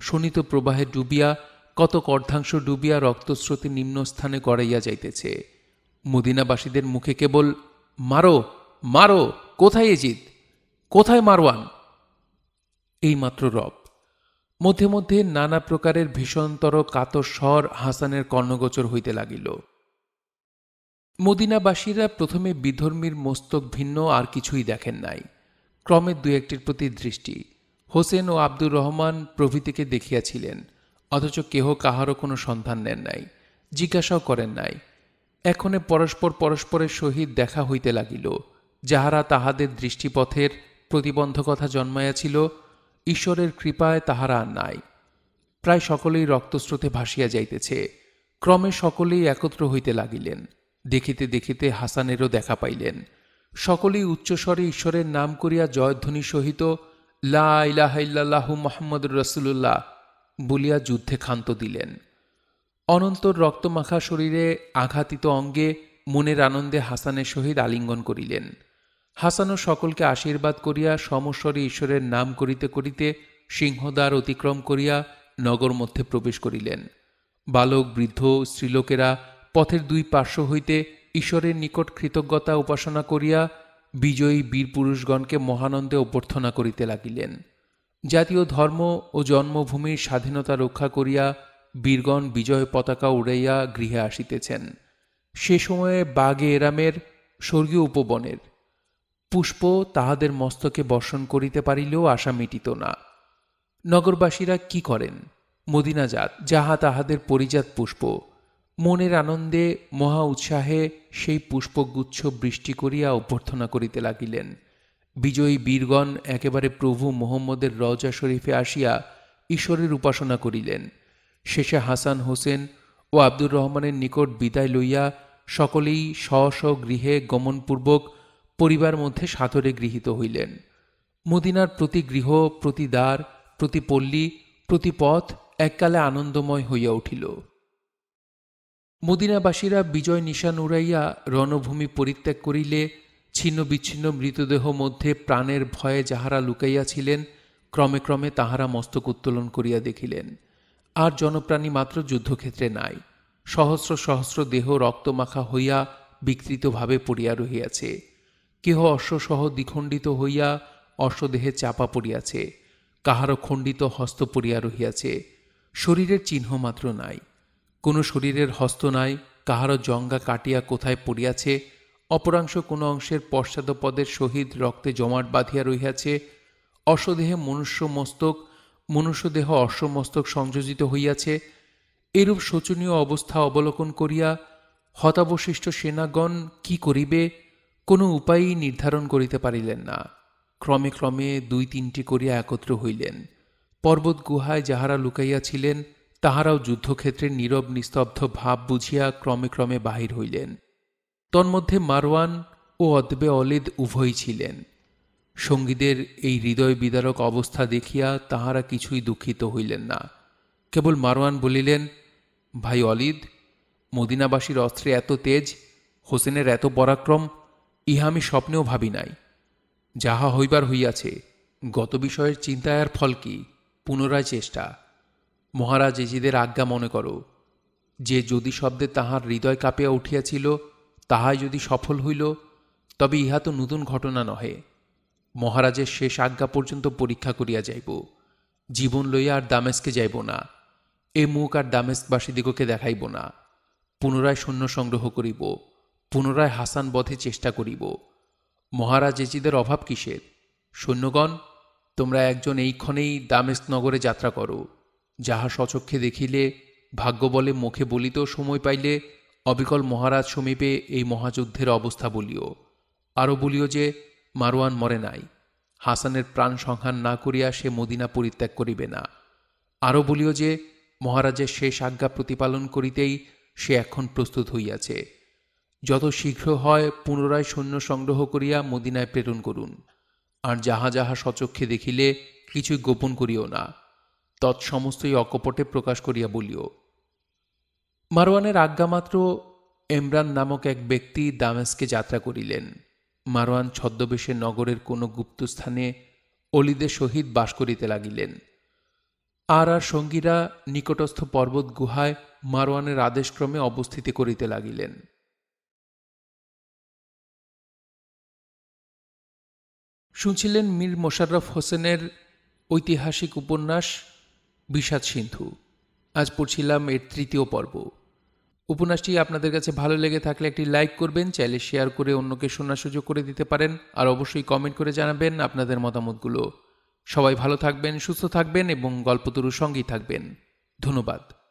A: শোণিত প্রবাহে ডুবিয়া কত অর্ধাংশ ডুবিয়া রক্তস্রোতে নিম্নস্থানে গড়াইয়া যাইতেছে মদিনাবাসীদের মুখে কেবল মারো মারো কোথায় এজিত কোথায় মারওয়ান এইমাত্র রব মধ্যে মধ্যে নানা প্রকারের ভীষণতর কাত স্বর হাসানের কর্ণগোচর হইতে লাগিল মদিনাবাসীরা প্রথমে বিধর্মীর মস্তক ভিন্ন আর কিছুই দেখেন নাই ক্রমে দু একটির প্রতি দৃষ্টি হোসেন ও আব্দুর রহমান প্রভৃতিকে দেখিয়াছিলেন অথচ কেহ কাহারও কোনো সন্ধান নেন নাই জিজ্ঞাসাও করেন নাই এখনে পরস্পর পরস্পরের সহিত দেখা হইতে লাগিল যাহারা তাহাদের দৃষ্টিপথের প্রতিবন্ধকতা জন্মাইয়াছিল ঈশ্বরের কৃপায় তাহারা আর নাই প্রায় সকলেই রক্তস্রোতে ভাসিয়া যাইতেছে ক্রমে সকলেই একত্র হইতে লাগিলেন দেখিতে দেখিতে হাসানেরও দেখা পাইলেন সকলেই উচ্চস্বরে ঈশ্বরের নাম করিয়া জয়ধ্বনি সহিত লা মোহাম্মদ রসুল্লাহ বলিয়া যুদ্ধে ক্ষান্ত দিলেন অনন্তর রক্তমাখা শরীরে আঘাতিত অঙ্গে মনের আনন্দে হাসানের সহিত আলিঙ্গন করিলেন হাসানও সকলকে আশীর্বাদ করিয়া সমস্বরে ঈশ্বরের নাম করিতে করিতে সিংহদ্বার অতিক্রম করিয়া নগর মধ্যে প্রবেশ করিলেন বালক বৃদ্ধ স্ত্রীলোকেরা পথের দুই পার্শ্ব হইতে ঈশ্বরের নিকট কৃতজ্ঞতা উপাসনা করিয়া বিজয়ী বীরপুরুষগণকে মহানন্দে অভ্যর্থনা করিতে লাগিলেন জাতীয় ধর্ম ও জন্মভূমির স্বাধীনতা রক্ষা করিয়া বীরগণ বিজয় পতাকা উড়াইয়া গৃহে আসিতেছেন সে সময়ে বাগে এরামের স্বর্গীয় উপবনের পুষ্প তাহাদের মস্তকে বর্ষণ করিতে পারিলেও আশা মিটিত না নগরবাসীরা কি করেন মদিনাজাত যাহা তাহাদের পরিজাত পুষ্প মনের আনন্দে মহা উৎসাহে সেই পুষ্পগুচ্ছ বৃষ্টি করিয়া অভ্যর্থনা করিতে লাগিলেন বিজয়ী বীরগণ একেবারে প্রভু মোহাম্মদের রজা শরীফে আসিয়া ঈশ্বরের উপাসনা করিলেন শেষে হাসান হোসেন ও আব্দুর রহমানের নিকট বিদায় লইয়া সকলেই স্ব স্ব গৃহে গমনপূর্বক পরিবার মধ্যে সাঁতরে গৃহীত হইলেন মদিনার প্রতি গৃহ প্রতি দ্বার প্রতি পল্লী প্রতি পথ এককালে আনন্দময় হইয়া উঠিল মদিনাবাসীরা বিজয় নিশান উড়াইয়া রণভূমি পরিত্যাগ করিলে ছিন্ন বিচ্ছিন্ন মৃতদেহ মধ্যে প্রাণের ভয়ে যাহারা লুকাইয়াছিলেন ক্রমে ক্রমে তাহারা মস্তক উত্তোলন করিয়া দেখিলেন আর জনপ্রাণী মাত্র যুদ্ধক্ষেত্রে নাই সহস্র সহস্র দেহ রক্তমাখা হইয়া বিকৃতভাবে পড়িয়া রহিয়াছে কেহ অশ্বসহ দ্বিখণ্ডিত হইয়া অশ্বদেহে চাপা পড়িয়াছে কাহারও খণ্ডিত হস্ত পড়িয়া রহিয়াছে শরীরের চিহ্ন মাত্র নাই কোনো শরীরের হস্ত নাই কাহারও জঙ্গা কাটিয়া কোথায় পড়িয়াছে অপরাংশ কোনো অংশের পশ্চাদপদের সহিত রক্তে জমাট বাঁধিয়া রহিয়াছে অশ্বদেহে মনুষ্য মস্তক মনুষ্যদেহ অশ্বমস্তক সংযোজিত হইয়াছে এরূপ শোচনীয় অবস্থা অবলোকন করিয়া হতাবশিষ্ট সেনাগণ কি করিবে কোনো উপায়ই নির্ধারণ করিতে পারিলেন না ক্রমে ক্রমে দুই তিনটি করিয়া একত্র হইলেন পর্বত গুহায় যাহারা লুকাইয়াছিলেন তাহারাও যুদ্ধক্ষেত্রের নীরব নিস্তব্ধ ভাব বুঝিয়া ক্রমে ক্রমে বাহির হইলেন তন্মধ্যে মারওয়ান ও অদ্বে অলেদ উভয়ই ছিলেন সঙ্গীদের এই হৃদয় বিদারক অবস্থা দেখিয়া তাহারা কিছুই দুঃখিত হইলেন না কেবল মারওয়ান বলিলেন ভাই অলিদ মদিনাবাসীর অস্ত্রে এত তেজ হোসেনের এত পরাক্রম ইহা আমি স্বপ্নেও ভাবি নাই যাহা হইবার হইয়াছে গত বিষয়ের চিন্তায়ার ফল কি পুনরায় চেষ্টা মহারাজ এজিদের আজ্ঞা মনে করো যে যদি শব্দে তাহার হৃদয় কাঁপিয়া উঠিয়াছিল তাহাই যদি সফল হইল তবে ইহা তো নতুন ঘটনা নহে মহারাজের শেষ আজ্ঞা পর্যন্ত পরীক্ষা করিয়া যাইব জীবন লইয়া আর দামেস্কে যাইব না এ মুখ আর দামেস্কবাসীদিগকে দেখাইব না পুনরায় সৈন্য সংগ্রহ করিব পুনরায় হাসান বধে চেষ্টা করিব মহারাজ এজিদের অভাব কিসের সৈন্যগণ তোমরা একজন এইক্ষণেই দামেস্ক নগরে যাত্রা করো যাহা সচক্ষে দেখিলে ভাগ্য বলে মুখে বলিত সময় পাইলে অবিকল মহারাজ সমীপে এই মহাযুদ্ধের অবস্থা বলিও আরও বলিও যে মারোয়ান মরে নাই হাসানের প্রাণ সংহার না করিয়া সে মদিনা পরিত্যাগ করিবে না আরও বলিও যে মহারাজের শেষ আজ্ঞা প্রতিপালন করিতেই সে এখন প্রস্তুত হইয়াছে যত শীঘ্র হয় পুনরায় সৈন্য সংগ্রহ করিয়া মদিনায় প্রেরণ করুন আর যাহা যাহা সচক্ষে দেখিলে কিছুই গোপন করিও না তৎসমস্তই অকপটে প্রকাশ করিয়া বলিও মারোয়ানের আজ্ঞামাত্র এমরান নামক এক ব্যক্তি দামেসকে যাত্রা করিলেন মারোয়ান ছদ্মবেশে নগরের কোনো গুপ্তস্থানে অলিদের সহিত বাস করিতে লাগিলেন আর আর সঙ্গীরা নিকটস্থ পর্বত গুহায় মারোয়ানের আদেশক্রমে অবস্থিতি করিতে লাগিলেন শুনছিলেন মীর মোশাররফ হোসেনের ঐতিহাসিক উপন্যাস বিষাদ সিন্ধু আজ পড়ছিলাম এর তৃতীয় পর্ব উপন্যাসটি আপনাদের কাছে ভালো লেগে থাকলে একটি লাইক করবেন চাইলে শেয়ার করে অন্যকে শোনার সুযোগ করে দিতে পারেন আর অবশ্যই কমেন্ট করে জানাবেন আপনাদের মতামতগুলো সবাই ভালো থাকবেন সুস্থ থাকবেন এবং গল্পতরুর সঙ্গেই থাকবেন ধন্যবাদ